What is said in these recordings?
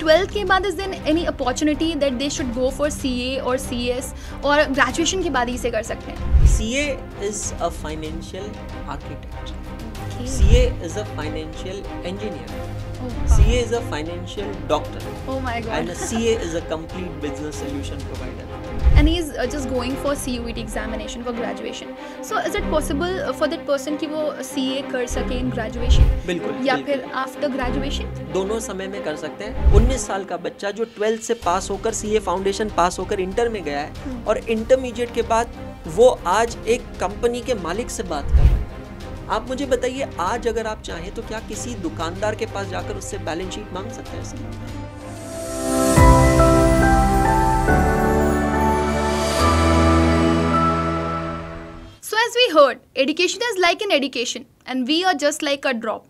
Twelfth के बाद is दिन any opportunity that they should go for C A और सी एस और ग्रेजुएशन के बाद ही इसे कर सकते हैं C A is a financial architect C A is a financial engineer C as a financial doctor C my god. And a CA is and he is uh, just going for CUET examination for graduation. So is it possible uh, for that person कि वो CA कर सके in graduation? बिल्कुल या बिल्कुल. फिर after graduation? दोनों समय में कर सकते हैं 19 साल का बच्चा जो 12 से पास होकर CA foundation फाउंडेशन पास होकर इंटर में गया है हम्म। और intermediate के बाद वो आज एक कंपनी के मालिक से बात कर रहा है आप मुझे बताइए आज अगर आप चाहें तो क्या किसी दुकानदार के पास जाकर उससे बैलेंस शीट मांग सकते हैं as we heard, education is like an education and we are just like a drop.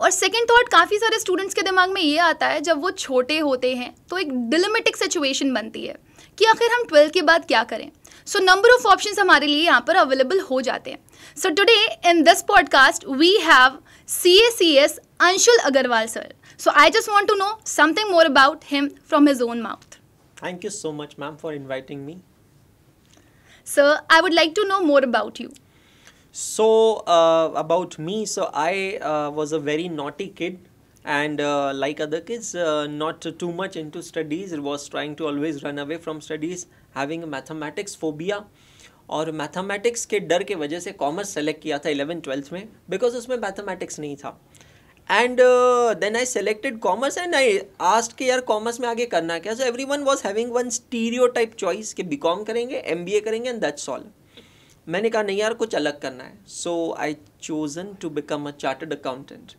और सेकेंड थॉट काफ़ी सारे स्टूडेंट्स के दिमाग में ये आता है जब वो छोटे होते हैं तो एक डिलिमिटिक सिचुएशन बनती है कि आखिर हम ट्वेल्थ के बाद क्या करें सो नंबर ऑफ ऑप्शन हमारे लिए यहाँ पर अवेलेबल हो जाते हैं so today in this podcast we have C A C S Anshul Agarwal sir so I just want to know something more about him from his own mouth thank you so much ma'am for inviting me so I would like to know more about you. So, uh, about me, so I uh, was a very naughty kid and uh, like other kids, uh, not too much into studies, it was trying to always run away from studies, having a mathematics phobia. और mathematics के डर के वजह से commerce select किया था eleven twelfth में because उसमें मैथमेटिक्स नहीं था and then I selected commerce and I asked कि यार कॉमर्स में आगे करना क्या so everyone was having one stereotype choice कि बी कॉम करेंगे एम बी ए करेंगे एंड दैट्स ऑल मैंने कहा नहीं यार कुछ अलग करना है so I chosen to become a chartered accountant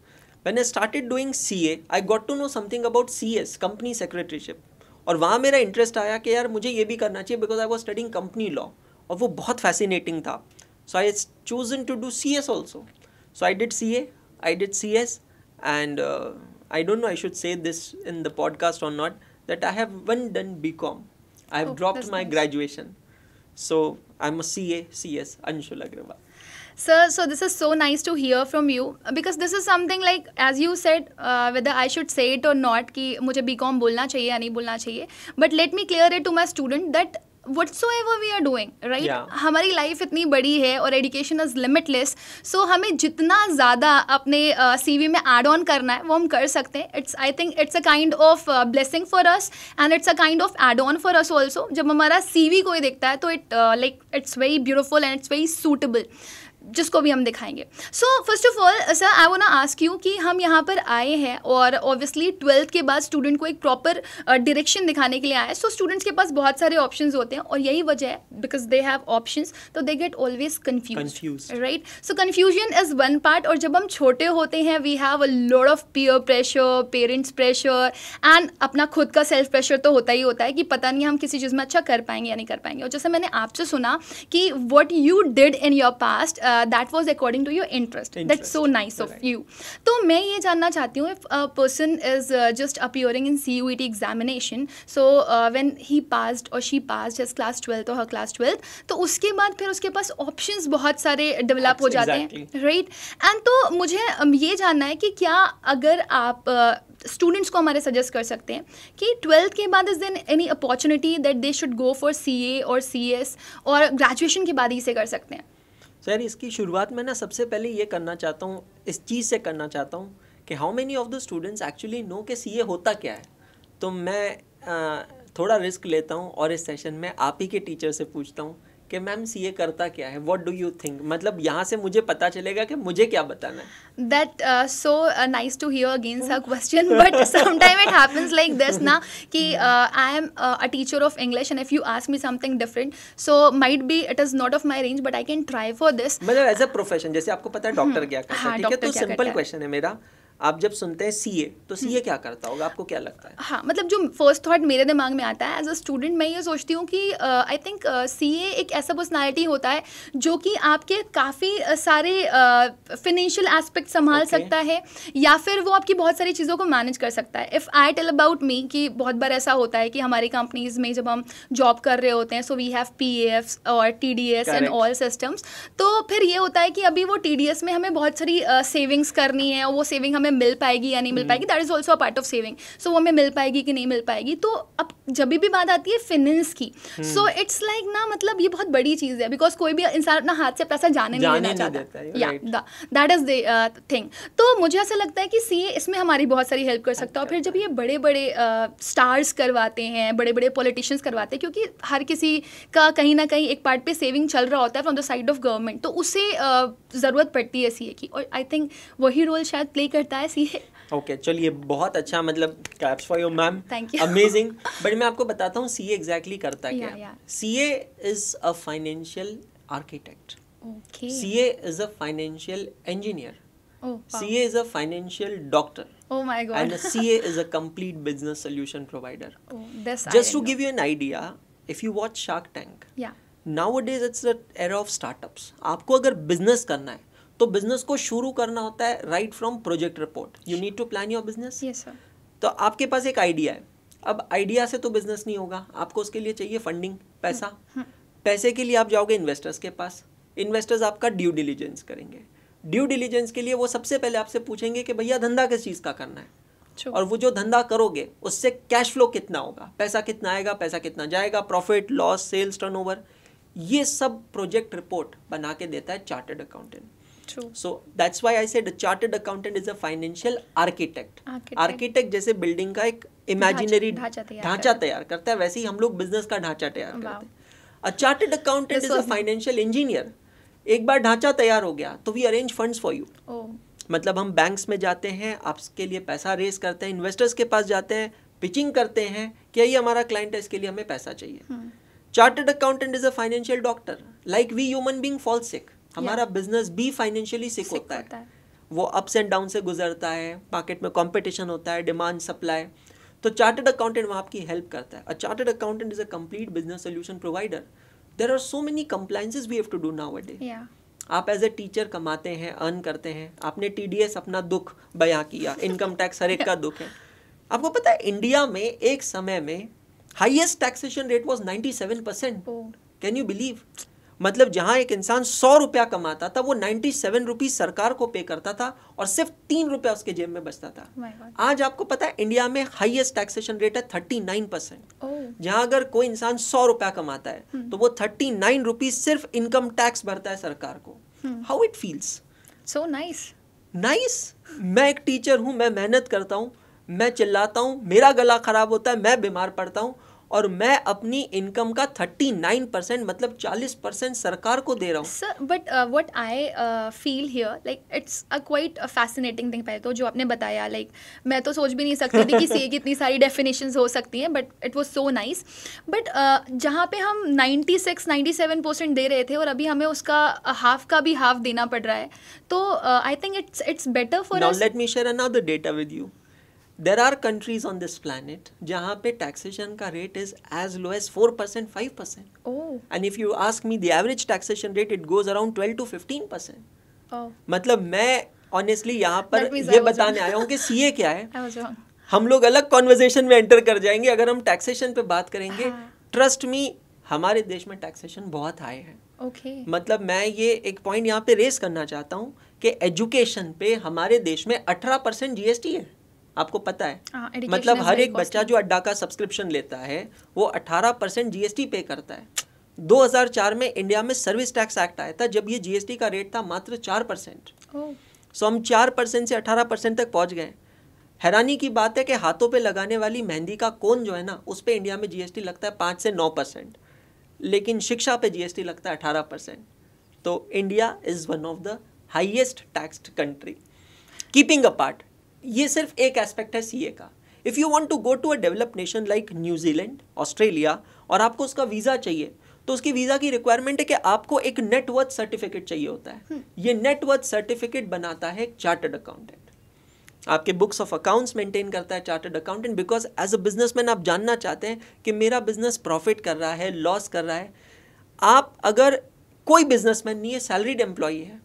when I started doing C A I got to know something about C S company secretaryship और वहाँ मेरा इंटरेस्ट आया कि यार मुझे ये भी करना चाहिए because I was studying company law और वो बहुत फैसिनेटिंग था so I chosen to do C S also so I did C A I did C S and uh, I don't know I should say this in the podcast or not that I have one done BCom. I have oh, dropped my nice. graduation. So I'm a CA, CS, Anshul Agrawal. Sir, so this is so nice to hear from you because this is something like as you said uh, whether I should say it or not कि मुझे B com बोलना चाहिए या नहीं बोलना चाहिए but let me clear it to my student whatever we are doing right हमारी life इतनी बड़ी है और एडुकेशन इज लिमिटलेस सो हमें जितना ज़्यादा अपने सी uh, में एड ऑन करना है वो हम कर सकते हैं it's I think it's a kind of blessing for us and it's a kind of add on for us also जब हमारा सी कोई देखता है तो it like it's very beautiful and it's very suitable जिसको भी हम दिखाएंगे so first of all sir I वो ना आस्क यू कि हम यहाँ पर आए हैं और ऑब्वियसली ट्वेल्थ के बाद स्टूडेंट को एक प्रॉपर डायरेक्शन uh, दिखाने के लिए आए सो स्टूडेंट्स के पास बहुत सारे ऑप्शन होते हैं और यही वजह है बिकॉज दे हैव ऑप्शन तो they get always confuse right so confusion is one part और जब हम छोटे होते हैं we have a load of peer pressure parents pressure and अपना खुद का सेल्फ प्रेशर तो होता ही होता है कि पता नहीं हम किसी चीज़ में अच्छा कर पाएंगे या नहीं कर पाएंगे और जैसे मैंने आपसे सुना कि what you did in your past that was according to your interest that so nice of you तो मैं ये जानना चाहती हूँ if a person is just appearing in C U T examination so when he passed और she pass just class twelfth और class twelfth तो उसके बाद फिर उसके पास ऑप्शन बहुत सारे डेवलप हो जाते हैं राइट एंड तो मुझे um, ये जानना है कि क्या अगर आप स्टूडेंट्स uh, को हमारे सजेस्ट कर सकते हैं कि ट्वेल्थ के बाद is then any opportunity that they should go for C A और सी एस और ग्रेजुएशन के बाद ही इसे कर सकते हैं सर इसकी शुरुआत में ना सबसे पहले ये करना चाहता हूँ इस चीज़ से करना चाहता हूँ कि how many of the students actually know के सी होता क्या है तो मैं आ, थोड़ा रिस्क लेता हूँ और इस सेशन में आप ही के टीचर से पूछता हूँ कि मैम सी ए करता क्या है वॉट डू यू थिंक मतलब यहाँ से मुझे पता चलेगा कि मुझे क्या बताना है that so nice to hear against a question but sometime it happens like this ना कि I am a teacher of English and if you ask me something different so might be it is not of my range but I can try for this मतलब as a profession जैसे आपको पता है doctor hmm. क्या करता है हाँ, ठीक है तो सिंपल क्वेश्चन है मेरा आप जब सुनते हैं सी ए तो सी ए हम्म। क्या करता होगा आपको क्या लगता है हाँ मतलब जो फर्स्ट थाट मेरे दिमाग में आता है एज अ स्टूडेंट मैं ये सोचती हूँ कि आई थिंक सी ए एक ऐसा पर्सनैलिटी होता है जो कि आपके काफ़ी सारे फिनेंशियल uh, एस्पेक्ट संभाल okay. सकता है या फिर वो आपकी बहुत सारी चीज़ों को मैनेज कर सकता है if I tell about me कि बहुत बार ऐसा होता है कि हमारी कंपनीज़ में जब हम जॉब कर रहे होते हैं so we have P F और T D S and all systems तो फिर ये होता है कि अभी वो टी डी एस में हमें बहुत सारी सेविंग्स uh, करनी है और वो सेविंग हमें हमें मिल पाएगी या नहीं मिल हम्म। पाएगी that is also a part of saving so वो हमें मिल पाएगी कि नहीं मिल पाएगी तो अब जब भी बात आती है फिनेंस की सो इट्स लाइक ना मतलब ये बहुत बड़ी चीज़ है बिकॉज कोई भी इंसान अपना हाथ से पैसा जाने नहीं देना चाहता दैट इज़ द थिंग तो मुझे ऐसा लगता है कि सी इसमें हमारी बहुत सारी हेल्प कर सकता है और फिर जब अच्छा। ये बड़े बड़े स्टार्स करवाते हैं बड़े बड़े पॉलिटिशियंस करवाते हैं क्योंकि हर किसी का कहीं ना कहीं एक पार्ट पे सेविंग चल रहा होता है from the side of government तो उसे uh, ज़रूरत पड़ती है सी की और आई थिंक वही रोल शायद प्ले करता है गाइस ये ओके okay, चलिए बहुत अच्छा मतलब claps for your ma'am thank you amazing but मैं आपको बताता हूँ सी एग्जैक्टली करता yeah, क्या C A is a financial architect C A is a financial engineer C A is a financial doctor Oh my god. and a CA is a complete business solution provider. Oh, this Just to know. give you an idea, if you watch Shark Tank, yeah. nowadays it's the era of startups. आपको अगर business करना है तो business को शुरू करना होता है right from project report you need to plan your business तो आपके पास एक आइडिया है अब आइडिया से तो बिजनेस नहीं होगा आपको उसके लिए चाहिए फंडिंग पैसा हम्म, हम्म. पैसे के लिए आप जाओगे इन्वेस्टर्स के पास इन्वेस्टर्स आपका ड्यू डिलीजेंस करेंगे ड्यू डिलीजेंस के लिए वो सबसे पहले आपसे पूछेंगे कि भैया धंधा किस चीज़ का करना है और वो जो धंधा करोगे उससे कैश फ्लो कितना होगा पैसा कितना आएगा पैसा कितना जाएगा प्रॉफिट लॉस सेल्स टर्नओवर ये सब प्रोजेक्ट रिपोर्ट बना के देता है chartered accountant True. So that's why I said a chartered accountant is a financial architect. Architect architect जैसे building का एक imaginary ढांचा तैयार करता है वैसे ही हम लोग business का ढांचा तैयार करते हैं. A chartered accountant is a financial engineer. एक बार ढांचा तैयार हो गया तो we arrange funds for you मतलब हम बैंक्स में जाते हैं आपके लिए पैसा रेस करते हैं इन्वेस्टर्स के पास जाते हैं पिचिंग करते हैं कि ये हमारा क्लाइंट है इसके लिए हमें पैसा चाहिए chartered accountant is a financial doctor like we human being fall sick हमारा yeah. बिजनेस भी फाइनेंशियली सिक होता है, है। वो अप्स एंड डाउन से गुजरता है मार्केट में कंपटीशन होता है डिमांड सप्लाई तो चार्टेड अकाउंटेंट वहाँ आपकी हेल्प करता है a chartered accountant is a complete business solution provider there are so many compliances we have to do now day आप एज ए टीचर कमाते हैं अर्न करते हैं आपने टी अपना दुख बयां किया इनकम टैक्स हर एक का दुख है आपको पता है इंडिया में एक समय में highest taxation rate was was seven percent can you believe मतलब जहाँ एक इंसान सौ रुपया कमाता था वो नाइन्टी सेवन रुपीज सरकार को पे करता था और सिर्फ तीन रुपया उसके जेब में बचता था oh आज आपको पता है इंडिया में हाईएस्ट टैक्सेशन रेट है थर्टी नाइन परसेंट जहाँ अगर कोई इंसान सौ रुपया कमाता है hmm. तो वो थर्टी नाइन रुपीज सिर्फ इनकम टैक्स भरता है सरकार को how it feels so nice nice मैं एक टीचर हूँ मैं मेहनत करता हूँ मैं चिल्लाता हूँ मेरा गला खराब होता है मैं बीमार पड़ता हूँ और मैं अपनी इनकम का थर्टी नाइन परसेंट मतलब चालीस परसेंट सरकार को दे रहा हूँ sir but what I feel here like it's a quite fascinating thing पहले तो जो आपने बताया लाइक like, मैं तो सोच भी नहीं सकती थी कि सी की इतनी सारी डेफिनेशन हो सकती हैं but it was so nice but जहाँ पे हम ninety six ninety seven percent दे रहे थे और अभी हमें उसका हाफ uh, का भी हाफ देना पड़ रहा है तो I think it's it's better for let me share another data with you there are countries on this planet जहाँ पे टैक्सेशन का rate is as low as four percent five percent and if you ask me the average taxation rate it goes around twelve to fifteen percent मतलब मैं honestly यहाँ पर ये बताने आया हूँ कि सी क्या है हम लोग अलग कॉन्वर्जेशन में एंटर कर जाएंगे अगर हम टैक्सेशन पे बात करेंगे ट्रस्ट हाँ। मी हमारे देश में टैक्सेशन बहुत हाई है okay. मतलब मैं ये एक पॉइंट यहाँ पे रेस करना चाहता हूँ कि एजुकेशन पे हमारे देश में अठारह परसेंट जीएसटी है आपको पता है आ, हाँ, मतलब हर एक बच्चा जो अड्डा का सब्सक्रिप्शन लेता है वो अठारह परसेंट जीएसटी पे करता है 2004 में इंडिया में सर्विस टैक्स एक्ट आया था जब ये जीएसटी का रेट था मात्र चार परसेंट सो हम चार परसेंट से अठारह परसेंट तक पहुंच गए हैरानी की बात है कि हाथों पे लगाने वाली मेहंदी का कोन जो है ना उस पर इंडिया में जीएसटी लगता है पाँच से नौ परसेंट लेकिन शिक्षा पे जीएसटी लगता है अठारह परसेंट तो India is one of the highest taxed country keeping a part ये सिर्फ एक एस्पेक्ट है सीए का if you want to go to a develop nation like New Zealand Australia और आपको उसका वीज़ा चाहिए तो उसकी वीज़ा की रिक्वायरमेंट है कि आपको एक नेटवर्थ सर्टिफिकेट चाहिए होता है हम्म। ये नेटवर्थ सर्टिफिकेट बनाता है चार्टर्ड अकाउंटेंट आपके बुक्स ऑफ अकाउंट्स मेंटेन करता है chartered accountant because as a businessman आप जानना चाहते हैं कि मेरा बिजनेस प्रॉफिट कर रहा है लॉस कर रहा है आप अगर कोई बिजनेसमैन नहीं है सैलरीड एम्प्लॉई है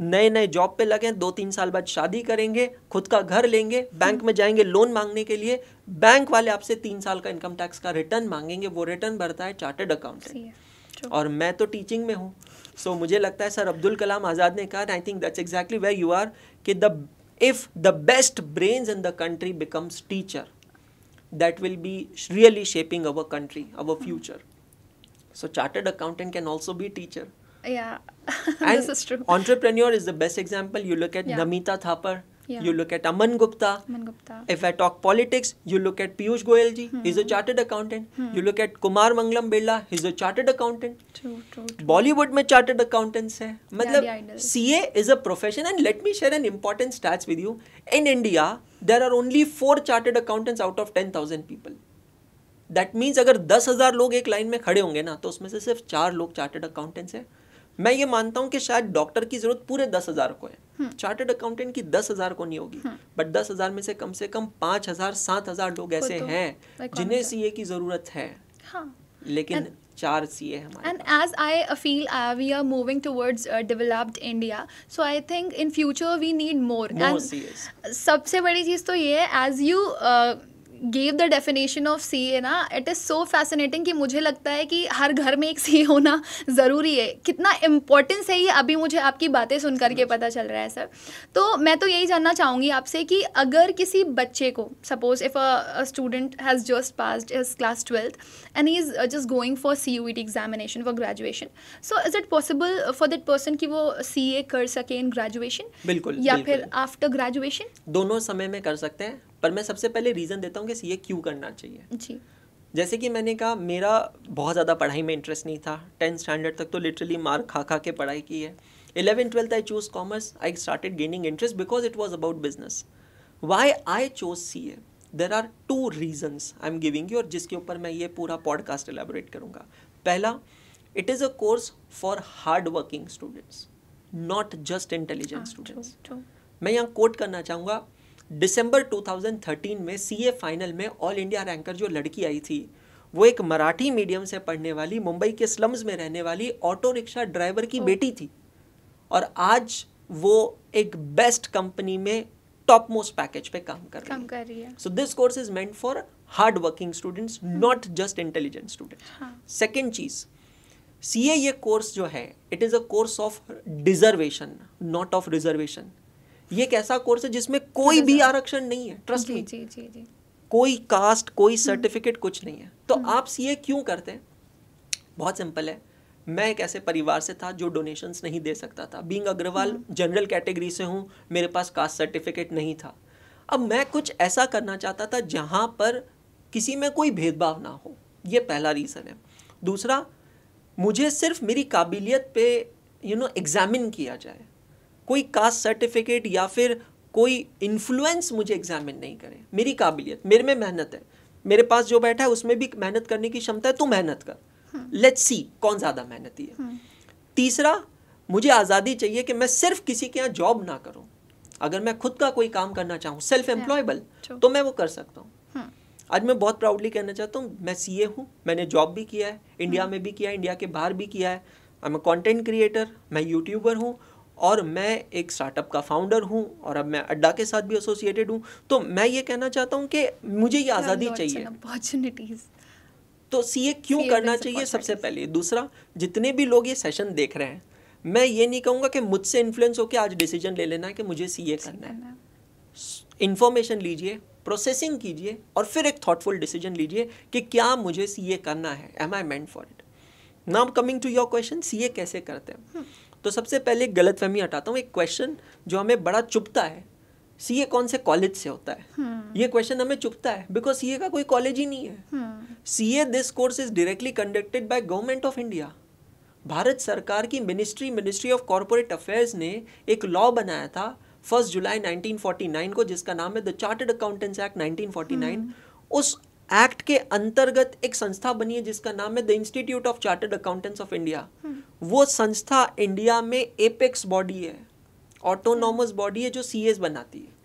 नए नए जॉब पे लगे दो तीन साल बाद शादी करेंगे खुद का घर लेंगे बैंक में जाएंगे लोन मांगने के लिए बैंक वाले आपसे तीन साल का इनकम टैक्स का रिटर्न मांगेंगे वो रिटर्न भरता है चार्टेड अकाउंटेंट और मैं तो टीचिंग में हूँ सो so, मुझे लगता है सर अब्दुल कलाम आज़ाद ने कहा I think that's exactly way you are कि the if the best brains in the country becomes teacher that will be really shaping our country our future so chartered accountant can also be teacher Yeah, this is true. Entrepreneur is the best example. You look at yeah. Namita Thapar. Yeah. You look at Aman Gupta. Aman Gupta. If I talk politics, you look at Piyush Goyal ji. Hmm. He's a chartered accountant. Hmm. You look at Kumar Mangalam Birla. He's a chartered accountant. True, true, true. Bollywood में chartered accountants hai हैं. yeah, CA is a profession and let me share an important stats with you. In India, there are only four chartered accountants out of 10,000 people. that means अगर दस हज़ार लोग एक line में खड़े होंगे ना तो उसमें से सिर्फ चार लोग चार्टेड अकाउंटेंट्स मैं ये मानता हूँ कि शायद डॉक्टर की जरूरत पूरे दस हजार को है हम्म। चार्टर्ड अकाउंटेंट की दस हजार को नहीं होगी हम्म। बट दस हजार में से कम से कम पांच हजार सात हजार लोग ऐसे तो हैं जिन्हें सीए की जरूरत है हाँ. लेकिन And, चार सी हमारे and as I feel we are moving towards developed India so I think in future we need more and सबसे बड़ी चीज़ तो ये है as you gave the definition of C A ना इट इज़ सो फैसिनेटिंग कि मुझे लगता है कि हर घर में एक सी होना ज़रूरी है कितना इम्पोर्टेंस है ये अभी मुझे आपकी बातें सुन करके पता चल रहा है सर तो मैं तो यही जानना चाहूँगी आपसे कि अगर किसी बच्चे को suppose if a student has just pass is class twelfth and he is just going for C U T examination for graduation so is it possible for that person कि वो सी ए कर सके इन ग्रेजुएशन बिल्कुल या बिल्कुल. फिर after graduation दोनों समय में कर सकते हैं पर मैं सबसे पहले रीज़न देता हूँ कि सी क्यों करना चाहिए जी जैसे कि मैंने कहा मेरा बहुत ज़्यादा पढ़ाई में इंटरेस्ट नहीं था टेंथ स्टैंडर्ड तक तो लिटरली मार खा खा के पढ़ाई की है eleven twelfth I choose commerce I started gaining interest because it was about business why I choose C A there are two reasons I am giving you और जिसके ऊपर मैं ये पूरा पॉडकास्ट एलेबोरेट करूँगा पहला it is a course for hard working students not just intelligent students मैं यहाँ कोट करना चाहूँगा दिसंबर 2013 में सीए फाइनल में ऑल इंडिया रैंकर जो लड़की आई थी वो एक मराठी मीडियम से पढ़ने वाली मुंबई के स्लम्स में रहने वाली ऑटो रिक्शा ड्राइवर की oh. बेटी थी और आज वो एक बेस्ट कंपनी में टॉप मोस्ट पैकेज पे काम कर काम कर रही है so this course is meant for hard working students not just intelligent student second चीज़ सी ये कोर्स जो है it is a course of deservation not of reservation ये एक ऐसा कोर्स है जिसमें कोई भी आरक्षण नहीं है ट्रस्ट जी, जी, जी, जी. कोई कास्ट कोई सर्टिफिकेट हम्म। कुछ नहीं है तो हम्म। आप सीए क्यों करते हैं बहुत सिंपल है मैं एक ऐसे परिवार से था जो डोनेशंस नहीं दे सकता था बींग अग्रवाल जनरल कैटेगरी से हूँ मेरे पास कास्ट सर्टिफिकेट नहीं था अब मैं कुछ ऐसा करना चाहता था जहाँ पर किसी में कोई भेदभाव ना हो ये पहला रीज़न है दूसरा मुझे सिर्फ मेरी काबिलियत पे यू नो एग्ज़ामिन किया जाए कोई कास्ट सर्टिफिकेट या फिर कोई इन्फ्लुएंस मुझे एग्जामिन नहीं करे मेरी काबिलियत मेरे में मेहनत है मेरे पास जो बैठा है उसमें भी मेहनत करने की क्षमता है तू मेहनत कर लेट्स हम्म। सी कौन ज़्यादा मेहनती है हम्म। तीसरा मुझे आज़ादी चाहिए कि मैं सिर्फ किसी के यहाँ जॉब ना करूँ अगर मैं खुद का कोई काम करना चाहूँ सेल्फ एम्प्लॉयबल तो मैं वो कर सकता हूँ हम्म। आज मैं बहुत प्राउडली कहना चाहता हूँ मैं सी ए हूँ मैंने जॉब भी किया है इंडिया में भी किया है इंडिया के बाहर भी किया है आई एम कॉन्टेंट क्रिएटर मैं यूट्यूबर हूँ और मैं एक स्टार्टअप का फाउंडर हूँ और अब मैं अड्डा के साथ भी एसोसिएटेड हूँ तो मैं ये कहना चाहता हूँ कि मुझे ये आज़ादी चाहिए अपॉर्चुनिटीज़ तो सी क्यों करना चाहिए सबसे पहले दूसरा जितने भी लोग ये सेशन देख रहे हैं मैं ये नहीं कहूँगा कि मुझसे इन्फ्लुएंस होकर आज डिसीजन ले लेना है कि मुझे सी करना है इन्फॉर्मेशन लीजिए प्रोसेसिंग कीजिए और फिर एक थॉटफुल डिसीजन लीजिए कि क्या मुझे सी करना है am I meant for it now coming to your question C कैसे करते हैं hmm. तो सबसे पहले एक गलत फहमी हटाता हूँ एक क्वेश्चन जो हमें बड़ा चुपता है सीए कौन से कॉलेज से होता है हम्म। ये क्वेश्चन हमें चुपता है बिकॉज सीए का कोई कॉलेज ही नहीं है CA this course is directly conducted by government of India Bharat सरकार की ministry ministry of corporate affairs ने एक लॉ बनाया था फर्स्ट जुलाई 1949 को जिसका नाम है द चार्टर्ड अकाउंटेंट्स एक्ट 1949 उस एक्ट के अंतर्गत एक संस्था बनी है जिसका नाम है the institute of chartered accountants of India हम्म। वो संस्था इंडिया में एपेक्स बॉडी है ऑटोनॉमस बॉडी है जो सी बनाती है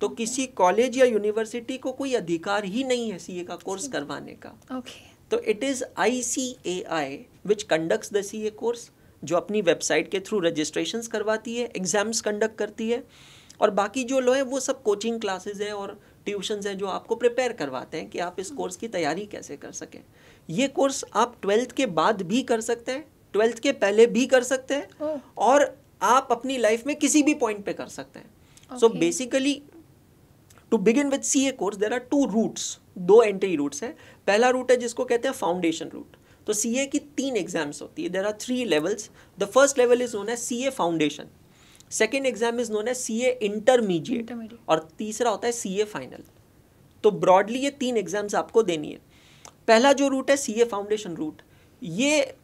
तो किसी कॉलेज या यूनिवर्सिटी को कोई अधिकार ही नहीं है सी का कोर्स करवाने का ओके तो it is I C A I which conduct the C A course जो अपनी वेबसाइट के थ्रू रजिस्ट्रेशन करवाती है एग्जाम्स कंडक्ट करती है और बाकी जो लोग हैं वो सब कोचिंग क्लासेज हैं और ट्यूशन्स हैं जो आपको प्रिपेयर करवाते हैं कि आप इस कोर्स की तैयारी कैसे कर सकें ये कोर्स आप ट्वेल्थ के बाद भी कर सकते हैं ट्वेल्थ के पहले भी कर सकते हैं और आप अपनी लाइफ में किसी भी पॉइंट पे कर सकते हैं so basically to begin with C A course there are two routes दो एंट्री रूट्स हैं पहला रूट है जिसको कहते हैं फाउंडेशन रूट तो सी ए की तीन एग्जाम्स होती है there are three levels the first level is known है C A foundation second exam is known है सी ए इंटरमीडिएट और तीसरा होता है सी ए फाइनल तो ब्रॉडली ये तीन एग्जाम्स आपको देनी है पहला जो रूट है सी ए फाउंडेशन रूट ये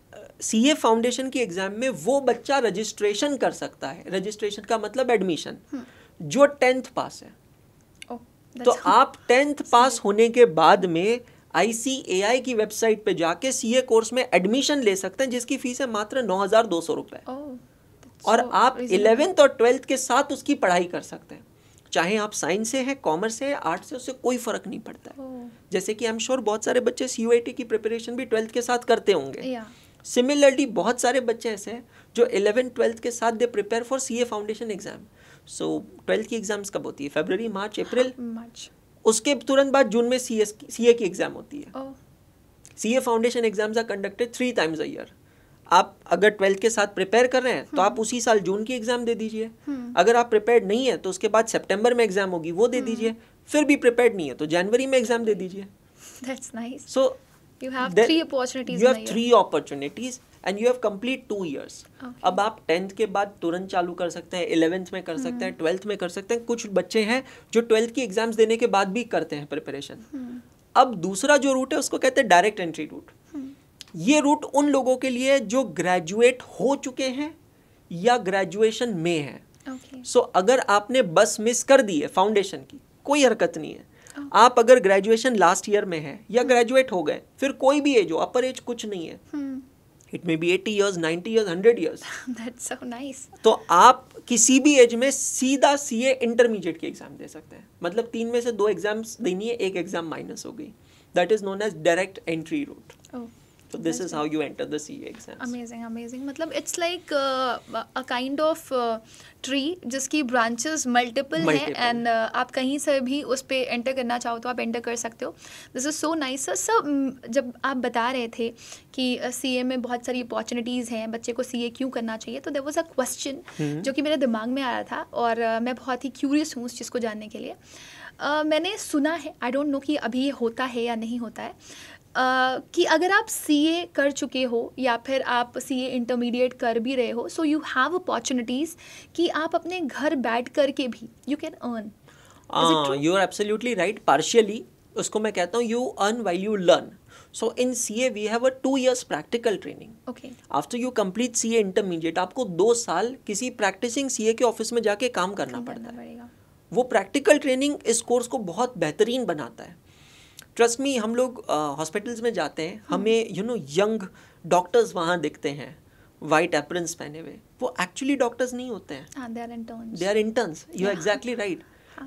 सी ए फाउंडेशन की एग्ज़ाम में वो बच्चा रजिस्ट्रेशन कर सकता है रजिस्ट्रेशन का मतलब एडमिशन हम्म। जो टेंथ पास है oh, तो cool. आप टेंथ पास होने के बाद में आई सी ए आई की वेबसाइट पे जाके सी ए कोर्स में एडमिशन ले सकते हैं जिसकी फ़ीस है मात्र नौ हज़ार दो सौ रुपये oh. और so, आप इलेवेंथ और ट्वेल्थ के साथ उसकी पढ़ाई कर सकते हैं चाहे आप साइंस से हैं कॉमर्स से आर्ट्स से उससे कोई फ़र्क नहीं पड़ता है oh. जैसे कि आई एम श्योर बहुत सारे बच्चे सी की प्रिपरेशन भी ट्वेल्थ के साथ करते होंगे सिमिलरली yeah. बहुत सारे बच्चे ऐसे हैं जो इलेवन ट्वेल्थ के साथ they prepare for C foundation exam so twelfth की एग्जाम्स कब होती है फेबररी मार्च अप्रैल मार्च उसके तुरंत बाद जून में सी एस सी ए की एग्ज़ाम होती है C A foundation exams are conducted three times a year आप अगर ट्वेल्थ के साथ प्रिपेयर कर रहे हैं तो आप हम्म। उसी साल जून की एग्जाम दे दीजिए हम्म। अगर आप प्रिपेयर नहीं है तो उसके बाद सेप्टेम्बर में एग्जाम होगी वो दे हम्म। दीजिए फिर भी प्रिपेयर नहीं है तो जनवरी में एग्जाम दे दीजिए opportunities and you have two years अब आप टेंथ के बाद तुरंत चालू कर सकते हैं इलेवेंथ में कर सकते हैं ट्वेल्थ में कर सकते हैं कुछ बच्चे हैं जो ट्वेल्थ की एग्जाम्स देने के बाद भी करते हैं प्रिपरेशन अब दूसरा जो रूट है उसको कहते हैं डायरेक्ट एंट्री रूट ये रूट उन लोगों के लिए जो ग्रेजुएट हो चुके हैं या ग्रेजुएशन में है सो okay. so, अगर आपने बस मिस कर दी है फाउंडेशन की कोई हरकत नहीं है oh. आप अगर ग्रेजुएशन लास्ट ईयर में है या ग्रेजुएट hmm. हो गए फिर कोई भी एज हो अपर एज कुछ नहीं है it may be eighty years ninety years hundred years तो आप किसी भी एज में सीधा सी ए इंटरमीडिएट की एग्जाम दे सकते हैं मतलब तीन में से दो एग्जाम्स देनी है एक एग्जाम माइनस हो गई that is known as direct entry route So this That's is how you enter the CA exams. Amazing, मतलब it's like uh, a kind of uh, जिसकी branches मल्टीपल हैं एंड uh, आप कहीं से भी उस पर एंटर करना चाहो तो आप एंटर कर सकते हो this is so nice sir जब आप बता रहे थे कि सी uh, e में बहुत सारी अपॉर्चुनिटीज़ हैं बच्चे को सी ए क्यों करना चाहिए तो देर वॉज अ क्वेश्चन जो कि मेरे दिमाग में आया था और uh, मैं बहुत ही क्यूरियस हूँ उस चीज़ को जानने के लिए uh, मैंने सुना है आई डोंट नो कि अभी ये होता है या नहीं होता है कि अगर आप सी ए कर चुके हो या फिर आप सी ए इंटरमीडिएट कर भी रहे हो सो यू हैव अपॉर्चुनिटीज़ कि आप अपने घर बैठ कर के भी you can earn you are absolutely right partially उसको मैं कहता हूँ you earn why you learn so in C A we have a two years practical training okay after you complete C A intermediate आपको दो साल किसी practising सी ए के office में जाके काम करना पड़ता है वो प्रैक्टिकल ट्रेनिंग इस कोर्स को बहुत बेहतरीन बनाता है ट्रस्ट मी हम लोग हॉस्पिटल्स में जाते हैं हमें यू नो यंग डॉक्टर्स वहाँ दिखते हैं वाइट एप्रंस पहने हुए वो एक्चुअली डॉक्टर्स नहीं होते हैं they are interns you are exactly right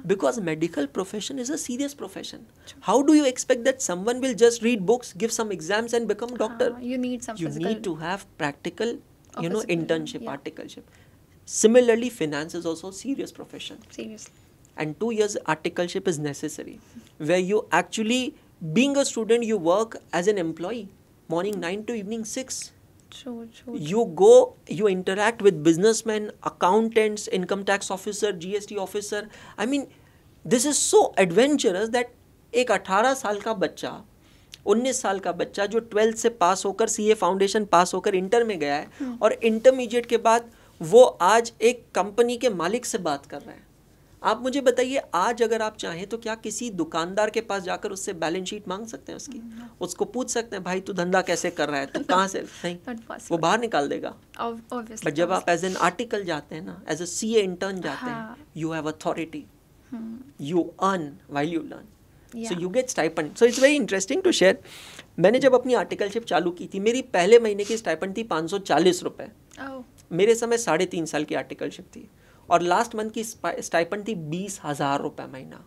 because medical profession is a serious profession how do you expect that someone will just read books give some exams and become doctor you need you need to have practical you know internship articleship similarly finance is also serious profession seriously and two years articleship is necessary where you actually being a student you work as an employee morning 9 to evening 6 True, true, You go, you interact with businessmen, accountants, income tax officer, GST officer. I mean, this is so adventurous that एक 18 साल का बच्चा 19 साल का बच्चा जो twelfth से पास होकर सी ए फाउंडेशन पास होकर इंटर में गया है और इंटरमीडिएट के बाद वो आज एक कंपनी के मालिक से बात कर रहा है आप मुझे बताइए आज अगर आप चाहें तो क्या किसी दुकानदार के पास जाकर उससे बैलेंस शीट मांग सकते हैं उसकी उसको पूछ सकते हैं भाई तू धंधा कैसे कर रहा है तू कहाँ से नहीं वो बाहर निकाल देगा बट जब आप एज एन आर्टिकल जाते हैं ना as a C A intern जाते हैं you have authority you earn while you learn so you get stipend so it's very interesting to share मैंने जब अपनी आर्टिकलशिप चालू की थी मेरी पहले महीने की स्टाइपन थी पाँच सौ चालीस रुपये oh. मेरे समय साढ़े तीन साल की आर्टिकलशिप थी और लास्ट मंथ की स्टाइपन थी बीस हज़ार रुपए महीना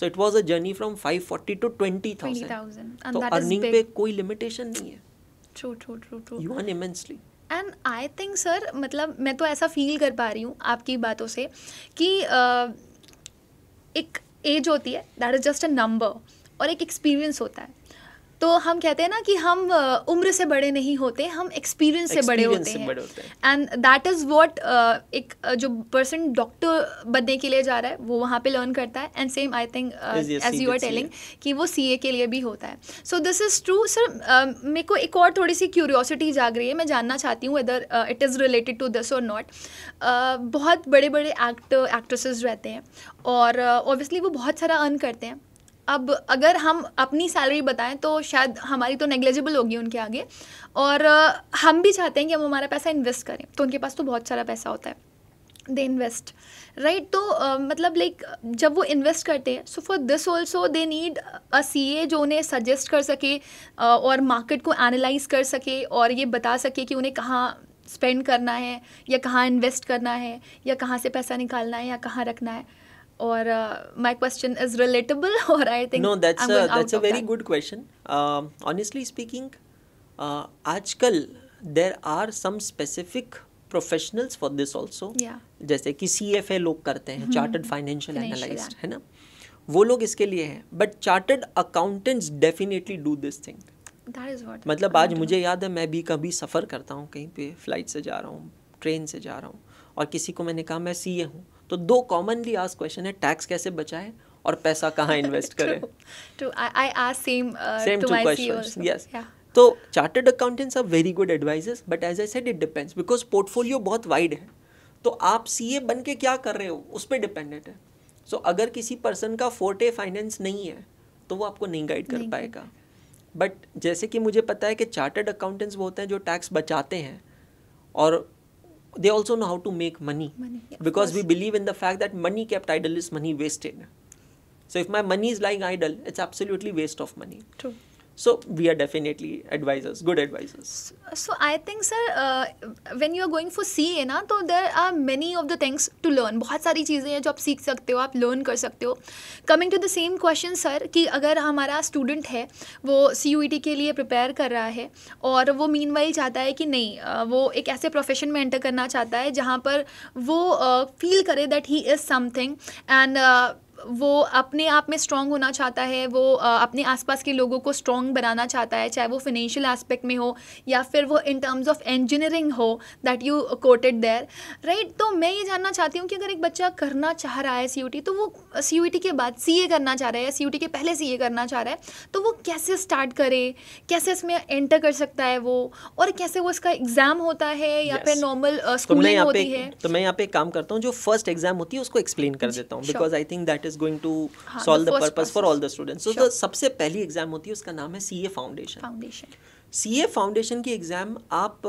so it was a journey from five forty to twenty thousand तो अर्निंग पे कोई लिमिटेशन नहीं है true true true true you earn immensely and I think sir मतलब मैं तो ऐसा फील कर पा रही हूँ आपकी बातों से कि uh, एक एज होती है that is just a number और एक एक्सपीरियंस होता है तो हम कहते हैं ना कि हम उम्र से बड़े नहीं होते हम एक्सपीरियंस से बड़े होते हैं एंड दैट इज़ वॉट एक जो पर्सन डॉक्टर बनने के लिए जा रहा है वो वहाँ पे लर्न करता है and same I think as you are telling कि वो सी के लिए भी होता है so this is true sir मेरे को एक और थोड़ी सी क्यूरियोसिटी जाग रही है मैं जानना चाहती हूँ whether it is related to this और नॉट बहुत बड़े बड़े एक्टर एक्ट्रेसेस रहते हैं और ऑब्वियसली uh, वो बहुत सारा अर्न करते हैं अब अगर हम अपनी सैलरी बताएं तो शायद हमारी तो नेग्लेजिबल होगी उनके आगे और हम भी चाहते हैं कि हम हमारा पैसा इन्वेस्ट करें तो उनके पास तो बहुत सारा पैसा होता है दे इन्वेस्ट राइट तो uh, मतलब लाइक जब वो इन्वेस्ट करते हैं so for this also they need a C A जो उन्हें सजेस्ट कर सके uh, और मार्केट को एनालाइज कर सके और ये बता सके कि उन्हें कहाँ स्पेंड करना है या कहाँ इन्वेस्ट करना है या कहाँ से पैसा निकालना है या कहाँ रखना है or uh, my question is relatable or I think No, that's I'm a going that's a very that. good question. uh, honestly speaking, uh, aajkal there are some specific professionals for this also जैसे कि C F A लोग करते हैं financial financial analyst है ना वो लोग इसके लिए हैं but chartered accountants definitely do this thing मतलब आज मुझे याद है मैं भी कभी सफ़र करता हूँ कहीं पे फ्लाइट से जा रहा हूँ ट्रेन से जा रहा हूँ और किसी को मैंने कहा मैं सी ए हूँ तो दो कॉमनली आज क्वेश्चन है टैक्स कैसे बचाएं और पैसा कहाँ इन्वेस्ट करें uh, e तो chartered accountants are very good advisers but as I said it depends because portfolio बहुत वाइड है तो आप सी ए e बन के क्या कर रहे हो उस पर डिपेंडेंट है सो so, अगर किसी पर्सन का फोर्टे फाइनेंस नहीं है तो वो आपको नहीं गाइड कर पाएगा बट जैसे कि मुझे पता है कि चार्टर्ड अकाउंटेंट्स वो होते हैं जो टैक्स बचाते हैं और they also know how to make money, money yeah, because we believe in the fact that money kept idle is money wasted so if my money is lying idle it's absolutely waste of money true so we are definitely advisors good advisors so i think sir uh, when you are going for ca na so there are many of the things to learn bahut sari cheeze hain jo aap seekh sakte ho aap learn kar sakte ho coming to the same question sir ki agar hamara student hai wo cuet ke liye prepare kar raha hai aur wo meanwhile chahta hai ki nahi wo ek aise profession mein enter karna chahta hai jahan par wo uh, feel kare that he is something and uh, वो अपने आप में strong होना चाहता है वो अपने आसपास के लोगों को स्ट्रॉन्ग बनाना चाहता है चाहे वो फिनेंशियल एस्पेक्ट में हो या फिर वो इन टर्म्स ऑफ इंजीनियरिंग हो that you quoted there right तो मैं ये जानना चाहती हूँ कि अगर एक बच्चा करना चाह रहा है सी तो वो सी के बाद सी करना चाह रहा है या सी के पहले सी करना चाह रहा है तो वो कैसे स्टार्ट करे कैसे इसमें एंटर कर सकता है वो और कैसे वो इसका एग्ज़ाम होता है या yes. फिर नॉर्मल स्कूलिंग होती है तो मैं यहाँ पे काम करता हूँ जो फर्स्ट एग्ज़ाम होती है उसको एक्सप्लेन कर देता हूँ because I think that is is going to solve the purpose for all the student so सबसे पहली एग्जाम होती है उसका नाम है C A foundation C A foundation की एग्जाम आप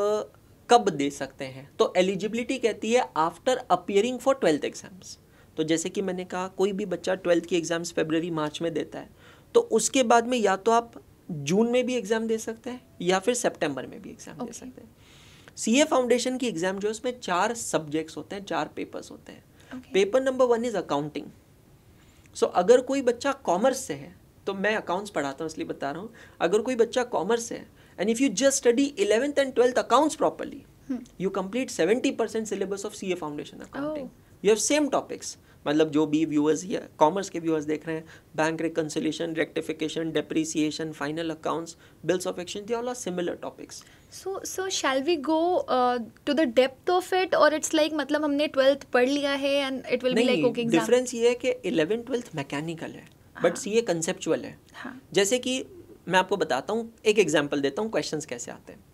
कब दे सकते हैं तो एलिजिबिलिटी कहती है after appearing for twelfth exams तो जैसे कि मैंने कहा कोई भी बच्चा ट्वेल्थ की एग्ज़ाम्स फेबररी मार्च में देता है तो उसके बाद में या तो आप जून में भी एग्ज़ाम दे सकते हैं या फिर सेप्टेम्बर में भी एग्ज़ाम okay. दे सकते हैं सी ए फाउंडेशन की एग्ज़ाम जो है उसमें चार सब्जेक्ट्स होते हैं चार पेपर्स होते हैं paper number one is accounting so so, अगर कोई बच्चा कॉमर्स से है तो मैं अकाउंट्स पढ़ाता हूँ इसलिए बता रहा हूँ अगर कोई बच्चा कॉमर्स से है and if you just study eleventh and twelfth accounts properly you complete seventy percent syllabus of C A foundation accounting you have same topics मतलब जो भी व्यूअर्स या कॉमर्स के व्यूअर्स देख रहे हैं bank reconciliation rectification depreciation final accounts bills of action they all are similar topics so so shall we go to the depth of it और it's like मतलब हमने ट्वेल्थ पढ़ लिया है and it will be like okay difference ये है कि eleven twelfth mechanical है बट सी ए कंसेप्चुअल है हाँ. जैसे कि मैं आपको बताता हूँ एक एग्जाम्पल देता हूँ क्वेश्चन कैसे आते हैं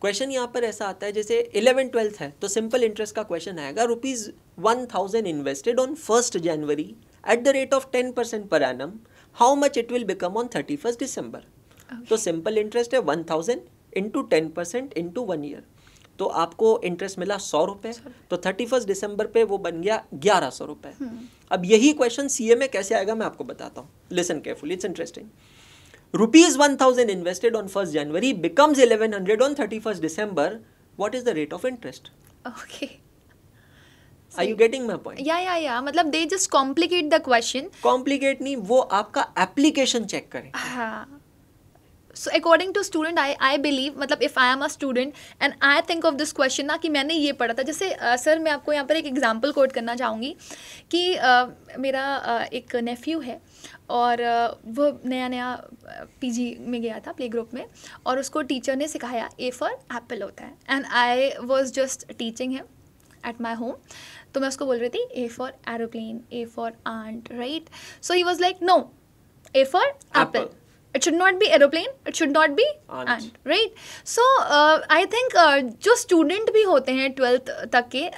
क्वेश्चन यहाँ पर ऐसा आता है जैसे इलेवन ट्वेल्थ है तो सिंपल इंटरेस्ट का क्वेश्चन आएगा rupees one thousand invested on first January at the rate of ten percent per annum how much it will become on thirty first December तो सिंपल इंटरेस्ट है one thousand into ten percent into one year तो आपको interest मिला सौ रुपये तो thirty first दिसंबर पे वो बन गया ग्यारह सौ रुपये हम्म। अब यही क्वेश्चन सी ए में कैसे आएगा मैं आपको बताता हूँ listen careful it's interesting rupees one thousand invested on first January becomes eleven hundred on thirty first December what is the rate of interest okay Are you getting my point? Yeah, yeah, yeah. मतलब they just complicate the question. Complicate नहीं वो आपका application check करें. हाँ. सो according to student I I believe मतलब if I am a student and I think of this question ना कि मैंने ये पढ़ा था जैसे सर uh, मैं आपको यहाँ पर एक एग्जाम्पल कोट करना चाहूँगी कि uh, मेरा uh, एक नेफ्यू है और वो नया नया पीजी में गया था प्ले ग्रुप में और उसको टीचर ने सिखाया ए फॉर एप्पल होता है and I was just teaching है एट माई होम तो मैं उसको बोल रही थी A for aeroplane A for ant right so he was like no A for apple it should not be aeroplane it should not be ant right so uh, i uh, जो student भी होते हैं twelfth तक के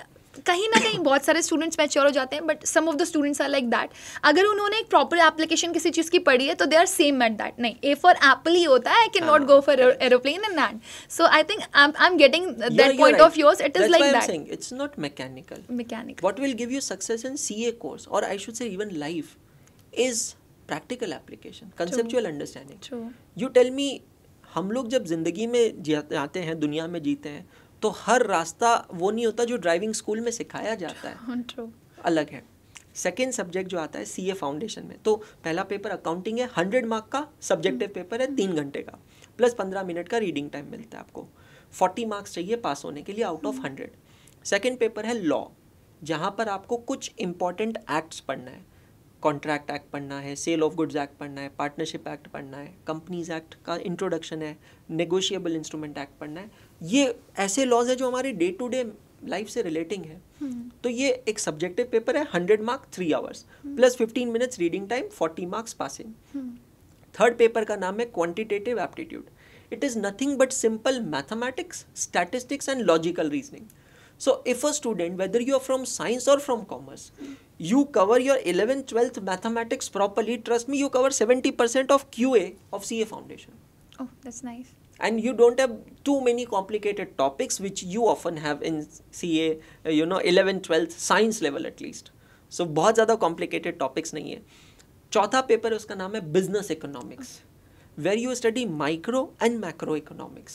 कहीं ना कहीं बहुत सारे स्टूडेंट्स मैच्योर हो जाते हैं but some of the students are like that अगर उन्होंने एक प्रॉपर एप्लीकेशन किसी चीज़ की पढ़ी है तो they are same at that नहीं ए फॉर एप्पल ही होता है I can not go for aeroplane and and so I think I am getting that point of yours it is like that it's not mechanical mechanical what will give you success in CA course और I should say even life is practical application conceptual understanding you tell me हम लोग जब ज़िंदगी में जाते हैं दुनिया में जीते हैं तो हर रास्ता वो नहीं होता जो ड्राइविंग स्कूल में सिखाया जाता है हाँ, True. अलग है सेकेंड सब्जेक्ट जो आता है सी ए फाउंडेशन में तो पहला पेपर अकाउंटिंग है हंड्रेड मार्क का सब्जेक्टिव पेपर hmm. है तीन घंटे का प्लस पंद्रह मिनट का रीडिंग टाइम मिलता है आपको फोर्टी मार्क्स चाहिए पास होने के लिए out of hundred second paper है लॉ जहाँ पर आपको कुछ इंपॉर्टेंट एक्ट्स पढ़ना है कॉन्ट्रैक्ट एक्ट पढ़ना है सेल ऑफ गुड्स एक्ट पढ़ना है पार्टनरशिप एक्ट पढ़ना है कंपनीज एक्ट का इंट्रोडक्शन है नेगोशिएबल इंस्ट्रूमेंट एक्ट पढ़ना है ये ऐसे लॉज है जो हमारे डे टू डे लाइफ से रिलेटिंग है हम्म। तो ये एक सब्जेक्टिव पेपर है hundred mark three hours plus fifteen minutes reading time forty marks passing third paper का नाम है quantitative aptitude it is nothing but simple mathematics statistics and logical reasoning so if a student whether you are from science or from commerce you cover your 11th 12th mathematics properly trust me you cover 70% of qa of ca foundation oh that's nice and you don't have too many complicated topics which you often have in ca you know 11th 12th science level at least so bahut zyada complicated topics नहीं है चौथा paper उसका नाम है business economics where you study micro and macro economics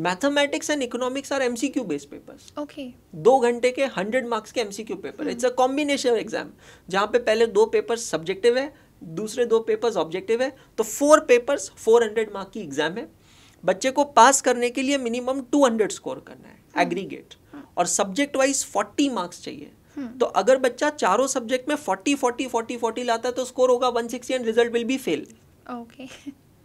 mathematics and economics are MCQ based papers okay दो घंटे के hundred marks के MCQ paper it's a combination exam जहाँ पे पहले दो पेपर सब्जेक्टिव है दूसरे दो पेपर्स ऑब्जेक्टिव है तो four papers four hundred mark की एग्जाम है बच्चे को पास करने के लिए मिनिमम टू हंड्रेड स्कोर करना है एग्रीगेट hmm. hmm. और सब्जेक्ट वाइज फोर्टी मार्क्स चाहिए hmm. तो अगर बच्चा चारों सब्जेक्ट में फोर्टी फोर्टी फोर्टी फोर्टी लाता है तो स्कोर होगा one sixty and result will be fail okay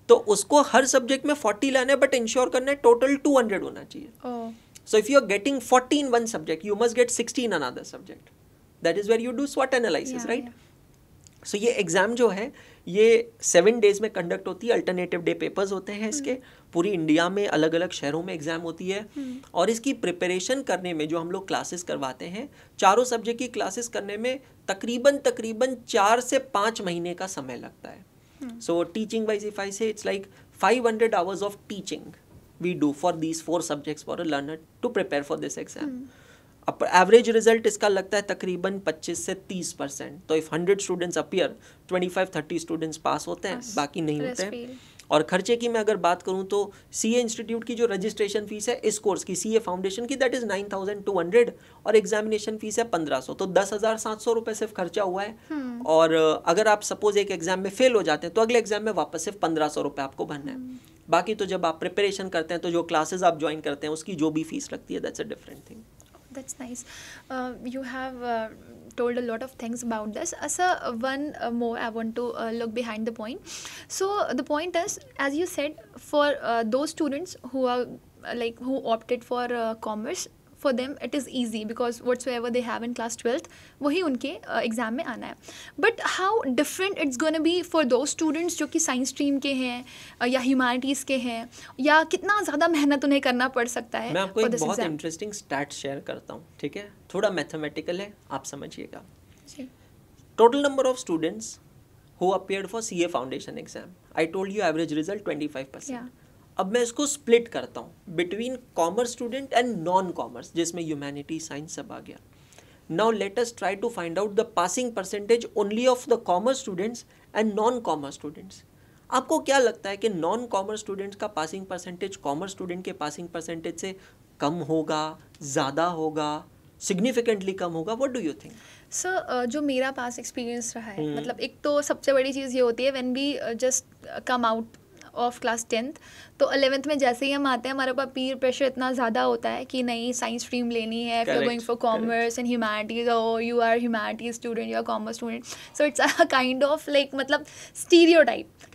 तो उसको हर सब्जेक्ट में फोर्टी लाना है बट इंश्योर करना है टोटल टू हंड्रेड होना चाहिए so if you are getting forty in one subject you must get sixteen another subject that is where you do स्वॉट एनालिसिस राइट सो ये एग्ज़ाम जो है ये सेवन डेज में कंडक्ट होती है अल्टरनेटिव डे पेपर्स होते हैं इसके हम्म। पूरी इंडिया में अलग अलग शहरों में एग्ज़ाम होती है हम्म। और इसकी प्रिपरेशन करने में जो हम लोग क्लासेस करवाते हैं चारों सब्जेक्ट की क्लासेस करने में तकरीबन तकरीबन चार से पाँच महीने का समय लगता है so teaching wise if I say it's like five hundred hours of teaching we do for these four subjects for learner to prepare for this exam average result इसका लगता है तकरीबन 25 से 30 परसेंट तो if 100 students appear 25 30 students pass होते हैं बाकी नहीं होते हैं और खर्चे की मैं अगर बात करूँ तो सी ए इंस्टीट्यूट की जो रजिस्ट्रेशन फीस है इस कोर्स की सी ए फाउंडेशन की that is nine thousand two hundred और एग्जामिनेशन फीस है पंद्रह सौ तो दस हज़ार सात सौ रुपये सिर्फ खर्चा हुआ है हम्म। और अगर आप सपोज एक एग्ज़ाम में फेल हो जाते हैं तो अगले एग्ज़ाम में वापस सिर्फ पंद्रह सौ रुपये आपको भरना है हम्म। बाकी तो जब आप प्रिपरेशन करते हैं तो जो क्लासेज आप ज्वाइन करते हैं उसकी जो भी फीस लगती है that's a different thing that's nice you have told a lot of things about this as a one more i want to uh, look behind the point so the point is as you said for uh, those students who are like who opted for uh, commerce for them it is easy because whatever they have in class twelfth वही उनके exam uh, में आना है but how different it's gonna be for those students जो कि science stream के हैं uh, या ह्यूमैनिटीज़ के हैं या कितना ज़्यादा मेहनत उन्हें करना पड़ सकता है इंटरेस्टिंग स्टार्ट शेयर करता हूँ ठीक है थोड़ा मैथमेटिकल है आप समझिएगा total number of students for C A foundation exam I told you average result twenty five percent अब मैं इसको स्प्लिट करता हूँ between commerce student and non commerce जिसमें ह्यूमैनिटी साइंस सब आ गया now let try to find out the passing percentage only of the commerce students and non commerce students आपको क्या लगता है कि नॉन कॉमर्स स्टूडेंट्स का पासिंग परसेंटेज कॉमर्स स्टूडेंट के पासिंग परसेंटेज से कम होगा ज़्यादा होगा सिग्निफिकेंटली कम होगा what do you think sir जो मेरा पास एक्सपीरियंस रहा है hmm. मतलब एक तो सबसे बड़ी चीज़ ये होती है when we just come out of class tenth तो अलेवेंथ में जैसे ही हम आते हैं हमारे पास पीर प्रेशर इतना ज़्यादा होता है कि नहीं साइंस स्ट्रीम लेनी है if you going for commerce and humanities or you are humanities student you are commerce student so it's a kind of like मतलब स्टीरियो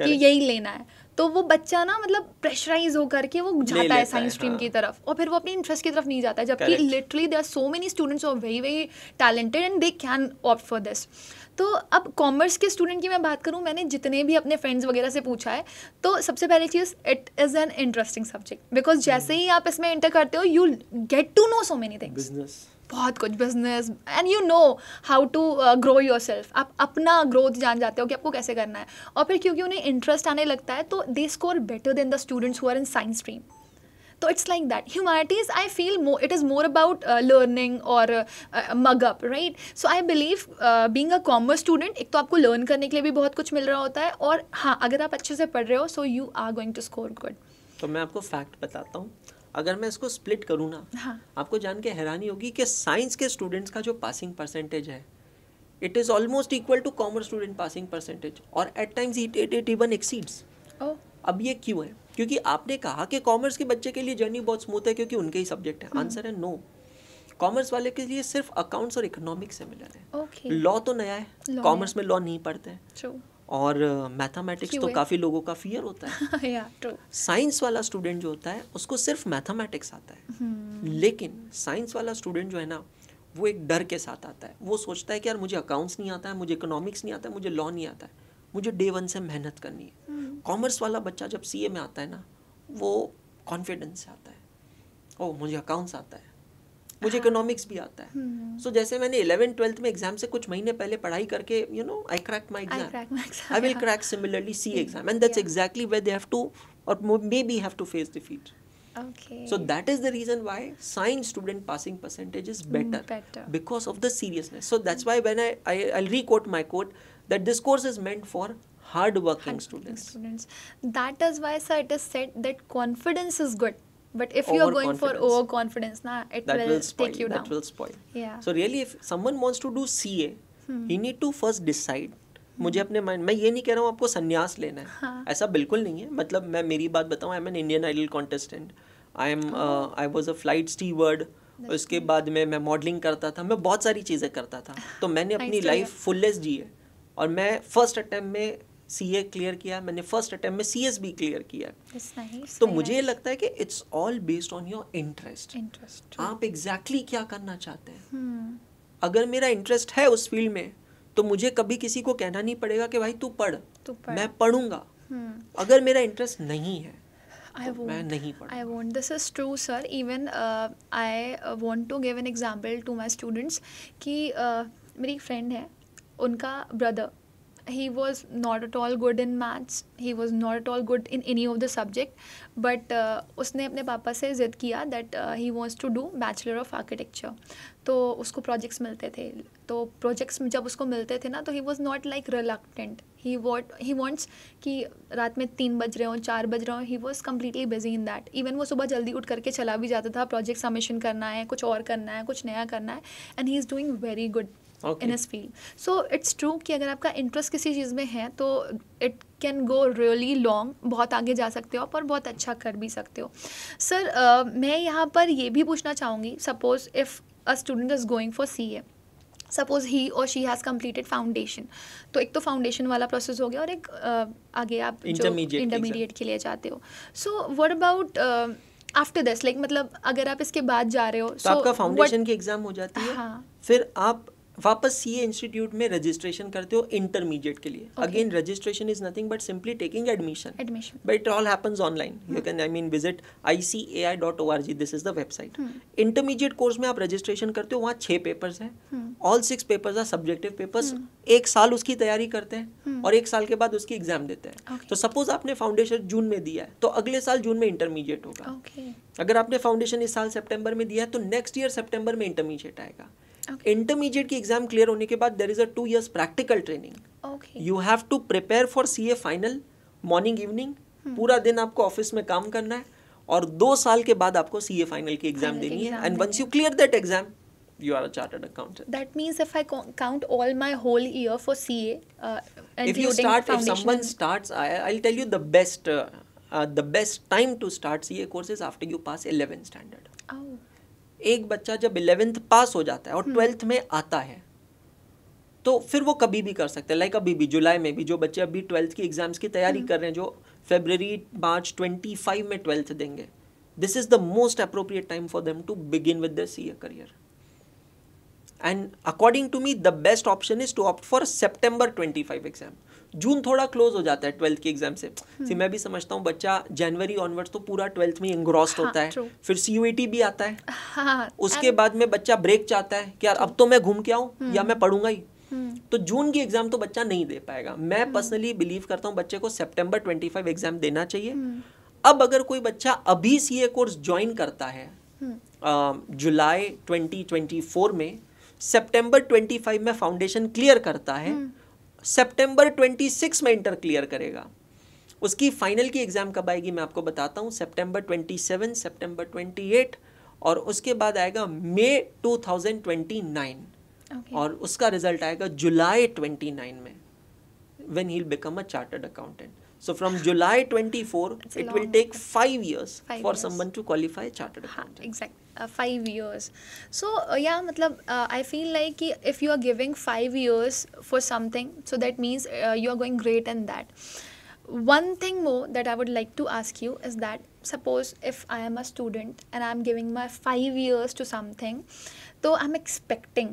कि यही लेना है तो वो बच्चा ना मतलब प्रेशराइज होकर के वो जाता है साइंस स्ट्रीम हाँ। की तरफ और फिर वो अपने इंटरेस्ट की तरफ नहीं जाता है जबकि literally they are so many students are very very talented and they can opt for this तो अब कॉमर्स के स्टूडेंट की मैं बात करूँ मैंने जितने भी अपने फ्रेंड्स वगैरह से पूछा है तो सबसे पहली चीज़ it is an interesting subject because जैसे ही आप इसमें इंटर करते हो you get to know so many things बहुत कुछ business and you know how to grow yourself आप अपना ग्रोथ जान जाते हो कि आपको कैसे करना है और फिर क्योंकि उन्हें इंटरेस्ट आने लगता है तो they score better than the students हुआ इन साइंस स्ट्रीम तो it's like that humanities I feel more it is more about learning और or right so I believe being so i believe uh, एक तो आपको learn करने के लिए भी बहुत कुछ मिल रहा होता है और हाँ अगर आप अच्छे से पढ़ रहे हो so you are going to score good तो मैं आपको फैक्ट बताता हूँ अगर मैं इसको स्प्लिट करूँ ना हाँ. आपको जान के हैरानी होगी कि साइंस के स्टूडेंट्स का जो पासिंग परसेंटेज है it is almost equal to commerce student passing percentage और at times it it even exceeds अब ये क्यों है क्योंकि आपने कहा कि कॉमर्स के बच्चे के लिए जर्नी बहुत स्मूथ है क्योंकि उनके ही सब्जेक्ट हम्म। है आंसर है नो कॉमर्स वाले के लिए सिर्फ अकाउंट्स और इकोनॉमिक्स सिमिलर है लॉ तो नया है कॉमर्स में लॉ नहीं पढ़ते हैं और मैथमेटिक्स uh, तो काफ़ी लोगों का फियर होता है साइंस वाला स्टूडेंट जो होता है उसको सिर्फ मैथमेटिक्स आता है हम्म। लेकिन साइंस वाला स्टूडेंट जो है ना वो एक डर के साथ आता है वो सोचता है कि यार मुझे अकाउंट्स नहीं आता है मुझे इकोनॉमिक्स नहीं आता है मुझे लॉ नहीं आता है मुझे डे वन से मेहनत करनी है hmm. कॉमर्स वाला बच्चा जब सी में आता है ना वो कॉन्फिडेंस से आता है ओ मुझे अकाउंट्स आता है मुझे इकोनॉमिक्स भी आता है सो hmm. so, जैसे मैंने इलेवन ट्वेल्थ में एग्जाम से कुछ महीने पहले पढ़ाई करके you know I crack my exam I will crack similarly C exam and that's exactly way they have to और maybe have to face defeat So that is the reason why science student passing percentage is better, better. because of the seriousness. So that's why when I, I I'll re-quote my quote that this course is meant for hard working hard students students that is why sir it is said that confidence is good but if you are going for overconfidence na it that will, will spoil, take you that down that will spoil yeah so really if someone wants to do ca hmm. he need to first decide मुझे अपने mind मैं ये नहीं कह रहा हूँ आपको संन्यास लेना है हाँ. ऐसा बिल्कुल नहीं है मतलब मैं मेरी बात बताऊँ I am an Indian Idol contestant I am I was a flight steward उसके बाद में मैं मॉडलिंग करता था मैं बहुत सारी चीज़ें करता था तो मैंने अपनी लाइफ फुलेस्ट जी है और मैं फर्स्ट अटैम्प्ट में सी ए क्लियर किया मैंने फर्स्ट अटेम्प्ट में सी एस बी क्लियर किया nice, तो मुझे nice. लगता है कि it's all based on your interest interest आप एग्जैक्टली exactly क्या करना चाहते हैं hmm. अगर मेरा इंटरेस्ट है उस फील्ड में तो मुझे कभी किसी को कहना नहीं पड़ेगा कि भाई तू पढ़, तू पढ़। मैं पढ़ूंगा hmm. अगर मेरा इंटरेस्ट नहीं है I तो won't. नहीं पढ़ा I won't this is true sir even I want to give an example to my students कि uh, मेरी फ्रेंड है उनका brother he was not at all good in maths he was not at all good in any of the subject but uh, उसने अपने पापा से ज़िद किया that he wants to do bachelor of architecture तो उसको प्रोजेक्ट्स मिलते थे तो प्रोजेक्ट्स जब उसको मिलते थे ना तो he was not like reluctant he what he wants कि रात में तीन बज रहे हों चार बज रहे हों he was completely busy in that even वो सुबह जल्दी उठ करके चला भी जाता था प्रोजेक्ट सबमिशन करना है कुछ और करना है कुछ नया करना है and he is doing very good in this field so it's true कि अगर आपका इंटरेस्ट किसी चीज़ में है तो it can go really long बहुत आगे जा सकते हो आप और बहुत अच्छा कर भी सकते हो सर uh, मैं यहाँ पर ये भी पूछना चाहूँगी suppose if a student is going for C A suppose he और शी हैज़ कम्प्लीटेड फाउंडेशन तो एक तो फाउंडेशन वाला प्रोसेस हो गया और एक uh, आगे आप इंटरमीडिएट के लिए जाते हो so what about after this like मतलब अगर आप इसके बाद जा रहे हो तो so, आपका फाउंडेशन की एग्जाम हो जाती है हाँ. फिर आप वापस सी इंस्टीट्यूट में रजिस्ट्रेशन करते हो इंटरमीडिएट के लिए again registration is nothing but simply taking admission but it all happens online you can I mean visit I C A I dot O R G this is the website intermediate course में आप registration करते हो वहाँ छः papers हैं all six papers are subjective papers एक साल उसकी तैयारी करते हैं hmm. और एक साल के बाद उसकी एग्जाम देते हैं तो सपोज आपने फाउंडेशन जून में दिया है तो अगले साल जून में इंटरमीडिएट होगा अगर आपने फाउंडेशन इस साल सेप्टेम्बर में दिया है तो नेक्स्ट ईयर सेप्टेम्बर में इंटरमीडिएट आएगा इंटरमीडिएट की एग्जाम क्लियर होने के बाद there is a two years practical training you have to prepare for C A final morning evening पूरा दिन आपको ऑफिस में काम करना है और दो साल के बाद आपको सी ए फाइनल की एग्जाम देनी है and once you clear that exam you are a chartered accountant. That means if I count all my whole year for CA, uh, if you start, if someone starts, I, will tell you the best, uh, uh, the best time to start CA courses after you pass 11 standard. Oh. एक बच्चा जब eleventh pass हो जाता है और twelfth हम्म। में आता है तो फिर वो कभी भी कर सकते हैं लाइक अभी भी जुलाई में भी जो बच्चे अभी ट्वेल्थ की एग्जाम्स की तैयारी हम्म। कर रहे हैं जो फेबररी मार्च ट्वेंटी फाइव में ट्वेल्थ देंगे this is the most appropriate time for them to begin with C A career and according to me the best option is to opt for september 25 exam June थोड़ा close हो जाता है twelfth के exam से सी हम्म। मैं भी समझता हूँ बच्चा जनवरी ऑनवर्ड्स तो पूरा ट्वेल्थ में इंग्रॉस्ड हाँ, होता है true. फिर सी e भी आता है हाँ, उसके and... बाद में बच्चा ब्रेक चाहता है कि यार अब तो मैं घूम के आऊँ हम्म। या मैं पढ़ूंगा ही हम्म। तो जून की एग्जाम तो बच्चा नहीं दे पाएगा मैं पर्सनली बिलीव करता हूँ बच्चे को सितंबर 25 एग्जाम देना चाहिए अब अगर कोई बच्चा अभी सी कोर्स ज्वाइन करता है जुलाई 2024 में सितंबर 25 में फाउंडेशन क्लियर करता है सेप्टेम्बर ट्वेंटी सिक्स में इंटर क्लियर करेगा उसकी फाइनल की एग्जाम कब आएगी मैं आपको बताता हूँ September twenty seven September twenty eight और उसके बाद आएगा May two thousand twenty nine और उसका रिजल्ट आएगा जुलाई ट्वेंटी नाइन में when he become a chartered accountant So from July 24, it's it will take five years five for years. someone to qualify chartered accountant. exactly. Uh, five years. So uh, yeah, uh, I I feel like if you are giving five years for something so that means means you are going great in that. one thing more that i would like to ask you is that suppose if i am a student and i'm giving my 5 years to something so i'm expecting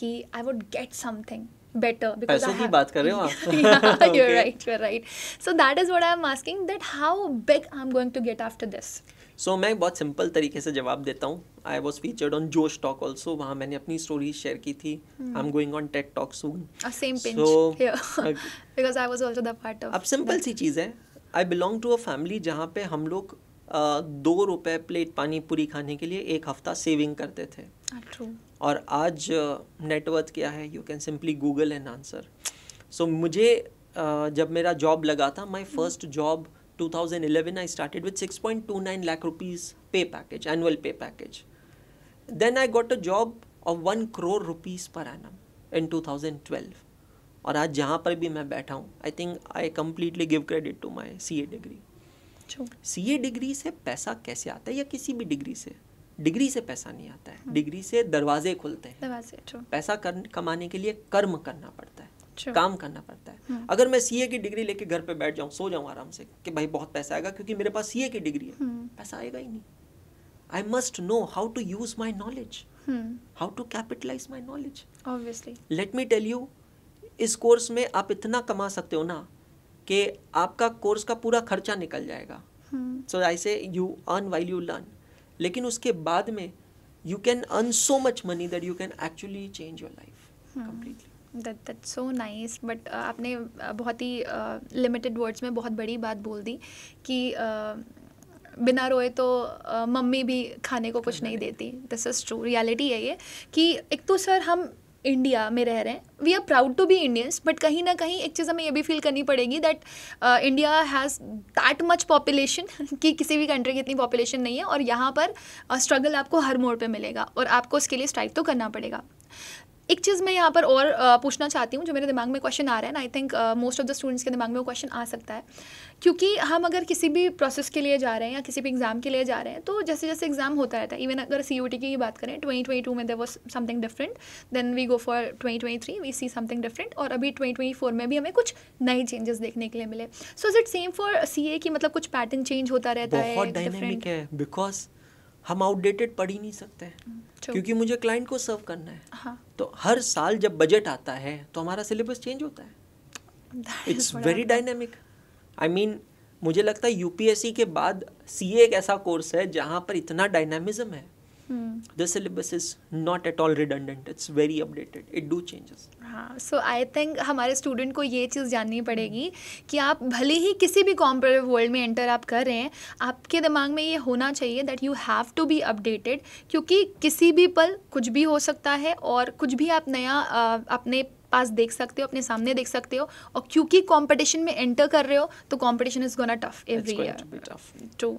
ki i would get something better because पैसों की बात कर you're right you're right so that is what I'm asking that how big I'm going to get after this so so, मैं बहुत simple तरीके से जवाब देता हूँ I was featured on Josh talk also वहाँ मैंने अपनी स्टोरी शेयर की थी I am going on TED talk soon same because I the part of अब सिंपल सी चीज़ है I belong to a family जहाँ पे हम लोग uh, दो रुपए प्लेट पानी पूरी खाने के लिए एक हफ्ता सेविंग करते थे ah, और आज नेटवर्थ क्या है you can simply google an answer सो मुझे uh, जब मेरा जॉब लगा था my first job 2011 nine lakh rupees 6.29 package annual pay package then I got a job got one job rupees per annum in two thousand 2012. और आज जहाँ पर भी मैं बैठा हूँ I think I completely give credit to my C A degree C A degree से पैसा कैसे आता है या किसी भी डिग्री से डिग्री से पैसा नहीं आता है हाँ। डिग्री से दरवाजे खुलते हैं दरवाजे पैसा कर, कमाने के लिए कर्म करना पड़ता है काम करना पड़ता है हाँ। अगर मैं सीए की डिग्री लेके घर पे बैठ जाऊँ सो जाऊँ आराम से कि भाई बहुत पैसा आएगा क्योंकि मेरे पास सीए की डिग्री है हाँ। पैसा आएगा ही नहीं I must know how to use my knowledge how to capitalize my knowledge obviously let me tell you इस कोर्स में आप इतना कमा सकते हो ना कि आपका कोर्स का पूरा खर्चा निकल जाएगा so I say you earn while you learn लेकिन उसके बाद में you can earn so much money that you can actually change your life completely that that so nice but आपने uh, बहुत ही लिमिटेड uh, वर्ड्स में बहुत बड़ी बात बोल दी कि uh, बिना रोए तो uh, मम्मी भी खाने को कुछ नहीं देती दिस इज़ ट्रू रियलिटी है ये कि एक तो सर हम इंडिया में रह रहे हैं we are proud to be Indians but कहीं ना कहीं एक चीज़ हमें ये भी फील करनी पड़ेगी that India has that much population कि किसी भी कंट्री की इतनी पॉपुलेशन नहीं है और यहाँ पर स्ट्रगल uh, आपको हर मोड़ पर मिलेगा और आपको उसके लिए स्ट्राइक तो करना पड़ेगा एक चीज़ मैं यहाँ पर और पूछना चाहती हूँ जो मेरे दिमाग में क्वेश्चन आ रहा है I think most of the students के दिमाग में वो क्वेश्चन आ सकता है क्योंकि हम अगर किसी भी प्रोसेस के लिए जा रहे हैं या किसी भी एग्ज़ाम के लिए जा रहे हैं तो जैसे जैसे एग्ज़ाम होता रहता है इवन अगर सी टी की ही बात करें ट्वेंटी ट्वेंटी टू में there was something different then we go for twenty twenty three we see something different और अभी ट्वेंटी ट्वेंटी फोर में भी हमें कुछ नए चेंजेस देखने के लिए मिले so is it same for C A की मतलब कुछ पैटर्न चेंज होता रहता है डिफरेंट है बिकॉज हम आउटडेटेड पढ़ ही नहीं सकते हैं hmm, क्योंकि मुझे क्लाइंट को सर्व करना है हाँ. तो हर साल जब बजट आता है तो हमारा सिलेबस चेंज होता है it's very dynamic I mean मुझे लगता है यूपीएससी के बाद सी एक ऐसा कोर्स है जहाँ पर इतना डायनामिज्म है Hmm. The syllabus is not at all redundant. It's very updated. It do changes. हाँ सो आई थिंक हमारे स्टूडेंट को ये चीज़ जाननी पड़ेगी कि आप भले ही किसी भी कॉम्पिटेटिव वर्ल्ड में एंटर आप कर रहे हैं आपके दिमाग में ये होना चाहिए that you have to be updated क्योंकि किसी भी पल कुछ भी हो सकता है और कुछ भी आप नया अपने पास देख सकते हो अपने सामने देख सकते हो और क्योंकि कंपटीशन में एंटर कर रहे हो तो competition is gonna tough every year too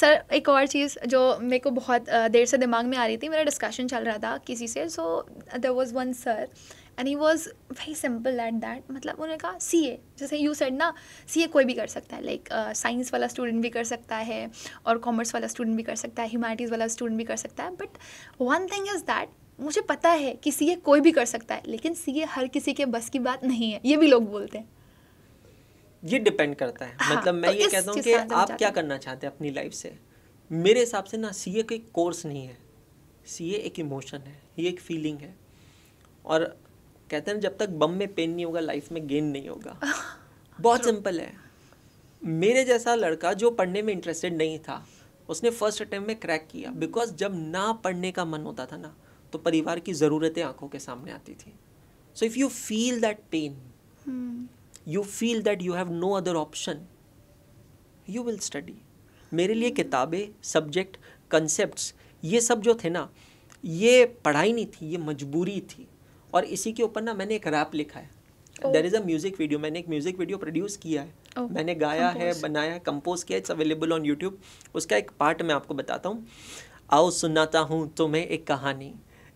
sir एक और चीज़ जो मेरे को बहुत देर से दिमाग में आ रही थी मेरा डिस्कशन चल रहा था किसी से so there was one sir and he was very simple at that मतलब उन्होंने कहा सी ए जैसे यू सेड ना सी ए कोई भी कर सकता है लाइक साइंस वाला स्टूडेंट भी कर सकता है और कॉमर्स वाला स्टूडेंट भी कर सकता है ह्यूमैनिटीज़ वाला स्टूडेंट भी कर सकता है but one thing is that मुझे पता है कि सीए कोई भी कर सकता है लेकिन सीए हर किसी के बस की बात नहीं है ये भी लोग बोलते हैं ये डिपेंड करता है हाँ, मतलब मैं तो ये कहता हूँ कि आप क्या करना चाहते हैं अपनी लाइफ से मेरे हिसाब से ना सीए कोई कोर्स नहीं है सीए एक इमोशन है ये एक फीलिंग है और कहते हैं जब तक बम में पेन नहीं होगा लाइफ में गेन नहीं होगा बहुत सिंपल है मेरे जैसा लड़का जो पढ़ने में इंटरेस्टेड नहीं था उसने फर्स्ट अटेम्प्ट में क्रैक किया बिकॉज जब ना पढ़ने का मन होता था ना तो परिवार की ज़रूरतें आंखों के सामने आती थी so if you feel that pain you feel that you have no other option you will study मेरे लिए हम्म। किताबें सब्जेक्ट कंसेप्ट ये सब जो थे ना ये पढ़ाई नहीं थी ये मजबूरी थी और इसी के ऊपर ना मैंने एक रैप लिखा है there is a music video मैंने एक म्यूज़िक वीडियो प्रोड्यूस किया है oh. मैंने गाया compose. है बनाया कंपोज किया इट्स अवेलेबल ऑन यूट्यूब उसका एक पार्ट मैं आपको बताता हूँ आओ सुनाता हूँ तुम्हें एक कहानी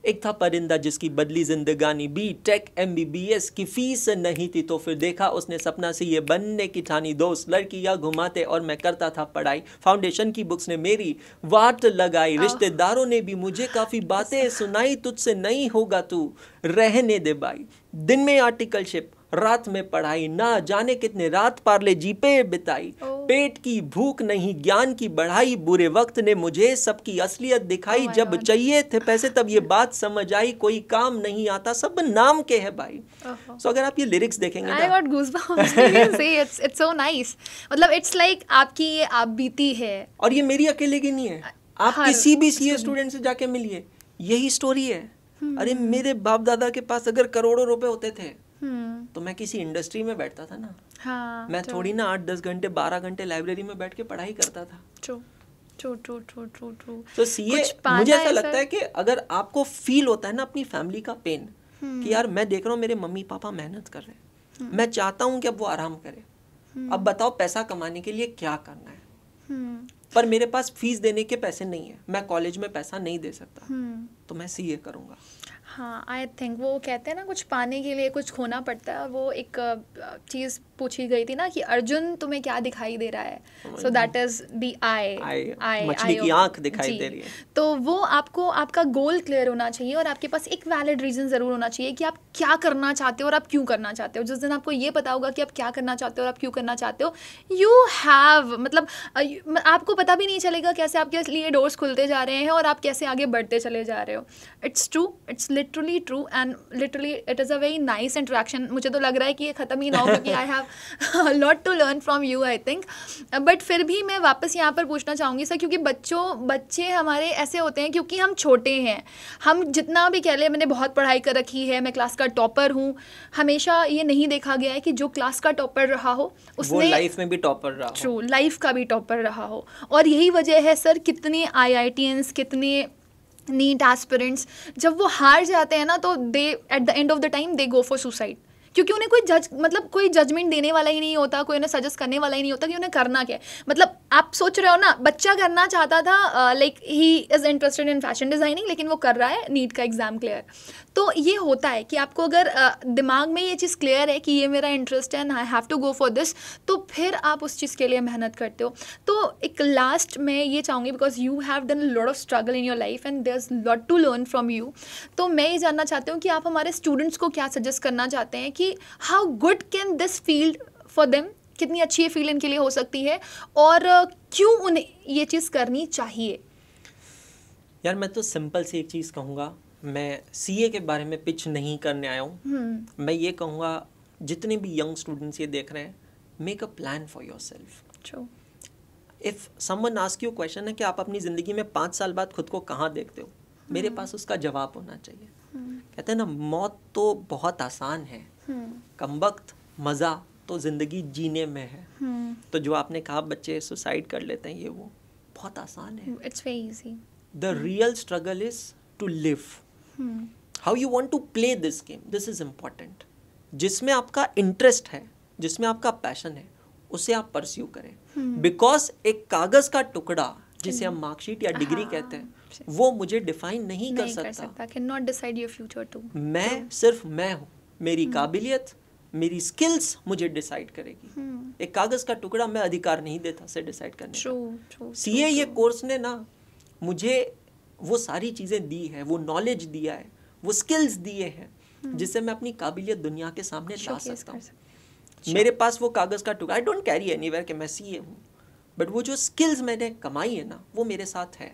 एक था परिंदा जिसकी बदली जिंदगानी B Tech M B B S की फीस नहीं थी तो फिर देखा उसने सपना से ये बनने की ठानी दोस्त लड़कियाँ घुमाते और मैं करता था पढ़ाई फाउंडेशन की बुक्स ने मेरी वाट लगाई रिश्तेदारों ने भी मुझे काफ़ी बातें सुनाई तुझसे नहीं होगा तू रहने दे भाई दिन में आर्टिकलशिप रात में पढ़ाई ना जाने कितने रात पार्ले जीपे बिताई पेट की भूख नहीं ज्ञान की बढ़ाई बुरे वक्त ने मुझे सबकी असलियत दिखाई oh जब God. चाहिए थे पैसे तब ये बात समझ आई कोई काम नहीं आता सब नाम के है भाई सो oh. so, अगर आप ये लिरिक्स देखेंगे I got goosebumps. it's, it's so nice. मतलब it's like आपकी ये आप बीती है और ये मेरी अकेले की नहीं है आप किसी भी सीए स्टूडेंट से जाके मिलिए यही स्टोरी है hmm. अरे मेरे बाप दादा के पास अगर करोड़ों रुपए होते थे हम्म। तो मैं किसी इंडस्ट्री में बैठता था ना हाँ, मैं थोड़ी ना आठ दस घंटे बारह घंटे लाइब्रेरी में बैठ के पढ़ाई करता था तो सीए मुझे ऐसा लगता है कि अगर आपको फील होता है ना अपनी फैमिली का पेन कि हम्म। यार मैं देख रहा हूँ मेरे मम्मी पापा मेहनत कर रहे हैं हम्म। मैं चाहता हूँ कि अब वो आराम करे अब बताओ पैसा कमाने के लिए क्या करना है पर मेरे पास फीस देने के पैसे नहीं है मैं कॉलेज में पैसा नहीं दे सकता तो मैं सीए करूँगा हाँ आई थिंक वो कहते हैं ना कुछ पाने के लिए कुछ खोना पड़ता है वो एक चीज़ पूछी गई थी ना कि अर्जुन तुम्हें क्या दिखाई दे रहा है सो दैट इज दी आई आई आई की आंख दिखाई दे रही है तो वो आपको आपका गोल क्लियर होना चाहिए और आपके पास एक वैलिड रीज़न ज़रूर होना चाहिए कि आप क्या करना चाहते हो और आप क्यों करना चाहते हो जिस दिन आपको ये पता होगा कि आप क्या करना चाहते हो और आप क्यों करना चाहते हो यू हैव मतलब आपको पता भी नहीं चलेगा कैसे आपके लिए डोर्स खुलते जा रहे हैं और आप कैसे आगे बढ़ते चले जा रहे हो it's true it's literally true and literally it is a very nice interaction मुझे तो लग रहा है कि ये ख़त्म ही ना हो क्योंकि I have lot to learn from you I think but फिर भी मैं वापस यहाँ पर पूछना चाहूँगी सर क्योंकि बच्चों बच्चे हमारे ऐसे होते हैं क्योंकि हम छोटे हैं हम जितना भी कह लें मैंने बहुत पढ़ाई कर रखी है मैं क्लास का टॉपर हूँ हमेशा ये नहीं देखा गया है कि जो क्लास का टॉपर रहा हो उसने लाइफ में भी टॉपर रहा ट्रू लाइफ का भी टॉपर रहा हो और यही वजह है सर कितने आई आई टी कितने नीट एस्पिरेंट्स जब वो हार जाते हैं ना तो they at the end of the time they go for suicide क्योंकि उन्हें कोई जज मतलब कोई जजमेंट देने वाला ही नहीं होता कोई उन्हें सजेस्ट करने वाला ही नहीं होता कि उन्हें करना क्या है मतलब आप सोच रहे हो ना बच्चा करना चाहता था like he is interested in fashion designing लेकिन वो कर रहा है नीट का एग्ज़ाम क्लियर तो ये होता है कि आपको अगर दिमाग में ये चीज़ क्लियर है कि ये मेरा इंटरेस्ट है and I have to go for this तो फिर आप उस चीज़ के लिए मेहनत करते हो तो एक लास्ट में ये चाहूँगी because you have done lot of struggle in your life and there is lot to learn from you तो मैं ये जानना चाहती हूँ कि आप हमारे स्टूडेंट्स को क्या सजेस्ट करना चाहते हैं कि how good can this field for them कितनी अच्छी ये फील इनके लिए हो सकती है और क्यों उन्हें ये चीज़ करनी चाहिए यार मैं तो सिंपल सी एक चीज़ कहूँगा मैं ए के बारे में पिच नहीं करने आया हूँ हम्म। मैं ये कहूँगा जितने भी यंग स्टूडेंट्स ये देख रहे हैं make a plan for yourself if someone ask you question है कि आप अपनी ज़िंदगी में पाँच साल बाद खुद को कहाँ देखते हो hmm. मेरे पास उसका जवाब होना चाहिए hmm. कहते हैं ना मौत तो बहुत आसान है hmm. कम वक्त मज़ा तो ज़िंदगी जीने में है तो जो आपने कहा बच्चे सुसाइड कर लेते हैं ये वो बहुत आसान है it's very easy the real struggle is to live how you want to play this game this is important जिसमें आपका इंटरेस्ट है जिसमें आपका पैशन है उसे आप परस्यू करें बिकॉज hmm. एक कागज का टुकड़ा जिसे हम मार्कशीट या डिग्री हाँ, कहते हैं वो मुझे डिफाइन नहीं, नहीं कर सकता cannot decide your future too मैं तो- सिर्फ मैं हूँ मेरी hmm. काबिलियत मेरी स्किल्स मुझे डिसाइड करेगी hmm. एक कागज का टुकड़ा मैं अधिकार नहीं देता से डिसाइड करने ट्रू ये कोर्स ने ना मुझे वो सारी चीज़ें दी है वो नॉलेज दिया है वो स्किल्स दिए हैं हम्म। जिससे मैं अपनी काबिलियत दुनिया के सामने ला सकता हूँ मेरे पास वो कागज़ का टुकड़ा I don't carry anywhere कि मैं सी ए हूँ बट वो जो स्किल्स मैंने कमाई है ना वो मेरे साथ है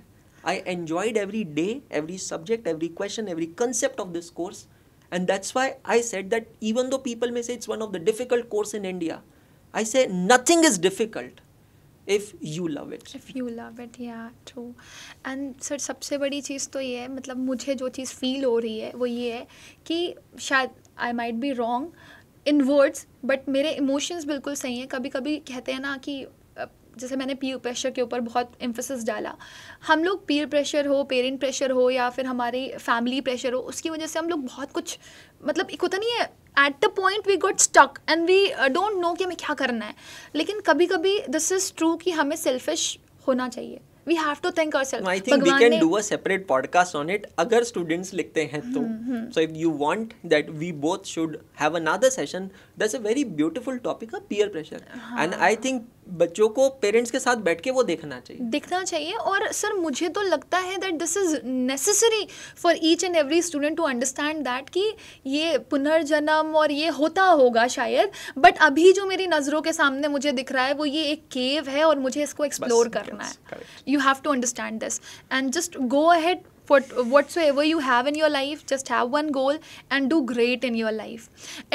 I enjoyed every day every subject every question every concept of this course and that's why I said that even though people में से it's one of the difficult course in India I say nothing is difficult if you love it if you love it या true and sir सबसे बड़ी चीज़ तो ये है मतलब मुझे जो चीज़ फील हो रही है वो ये है कि शायद I might be wrong in words but मेरे इमोशंस बिल्कुल सही हैं कभी कभी कहते हैं ना कि जैसे मैंने पीयर प्रेशर के ऊपर बहुत एम्फोसिस डाला हम लोग पीयर प्रेशर हो पेरेंट प्रेशर हो या फिर हमारी फैमिली प्रेशर हो उसकी वजह से हम लोग बहुत कुछ मतलब एक होता नहीं है at the point we got stuck and we don't know कि हमें क्या करना है लेकिन कभी कभी दिस इज़ ट्रू कि हमें सेल्फिश होना चाहिए we have to think I think we can do a separate podcast on it अगर स्टूडेंट्स लिखते हैं तो so if you want that we both should have another session that's a very beautiful topic of peer pressure and I think बच्चों को parents के साथ बैठ के वो देखना चाहिए दिखना चाहिए और सर मुझे तो लगता है that this is necessary for each and every student to understand that कि ये पुनर्जन्म और ये होता होगा शायद बट अभी जो मेरी नज़रों के सामने मुझे दिख रहा है वो ये एक केव है और मुझे इसको एक्सप्लोर करना है you have to understand this and just go ahead whatsoever you have in your life just have one goal and do great in your life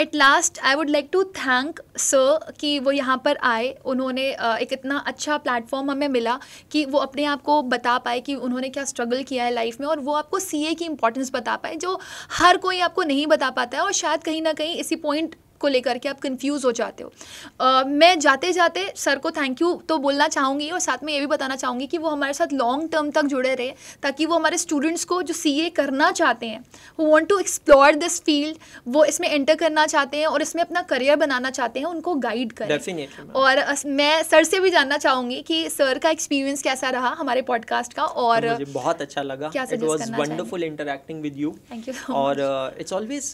at last i would like to thank sir कि वो यहाँ पर आए उन्होंने एक इतना अच्छा platform हमें मिला कि वो अपने आप को बता पाए कि उन्होंने क्या स्ट्रगल किया है लाइफ में और वो आपको सीए की इंपॉर्टेंस बता पाए जो हर कोई आपको नहीं बता पाता है और शायद कहीं ना कहीं इसी पॉइंट को लेकर के आप कंफ्यूज हो जाते हो uh, मैं जाते जाते सर को थैंक यू तो बोलना चाहूँगी और साथ में ये भी बताना चाहूँगी कि वो हमारे साथ लॉन्ग टर्म तक जुड़े रहे ताकि वो हमारे स्टूडेंट्स को जो सी करना चाहते हैं वो want to explore this field वो इसमें एंटर करना चाहते हैं और इसमें अपना करियर बनाना चाहते हैं उनको गाइड करें और मैं सर से भी जानना चाहूँगी कि सर का एक्सपीरियंस कैसा रहा हमारे पॉडकास्ट का और मुझे बहुत अच्छा लगा it was wonderful interacting with you thank you और it's always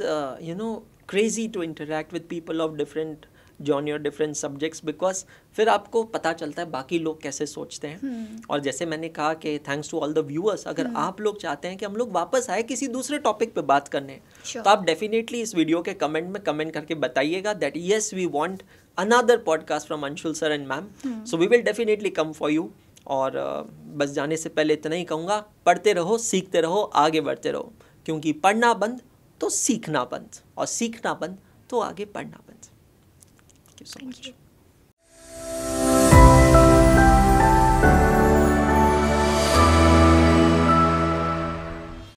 you know crazy to interact with people of different your different subjects because फिर आपको पता चलता है बाकी लोग कैसे सोचते हैं hmm. और जैसे मैंने कहा कि thanks to all the viewers अगर hmm. आप लोग चाहते हैं कि हम लोग वापस आए किसी दूसरे टॉपिक पे बात करने sure. तो आप डेफिनेटली इस वीडियो के कमेंट में कमेंट करके बताइएगा that yes we want another podcast from Anshul sir and ma'am so we will definitely come for you और बस जाने से पहले इतना ही कहूँगा पढ़ते रहो सीखते रहो आगे बढ़ते रहो क्योंकि पढ़ना बंद तो सीखना बंद और सीखना बंद तो आगे पढ़ना बंद थैंक यू सो मच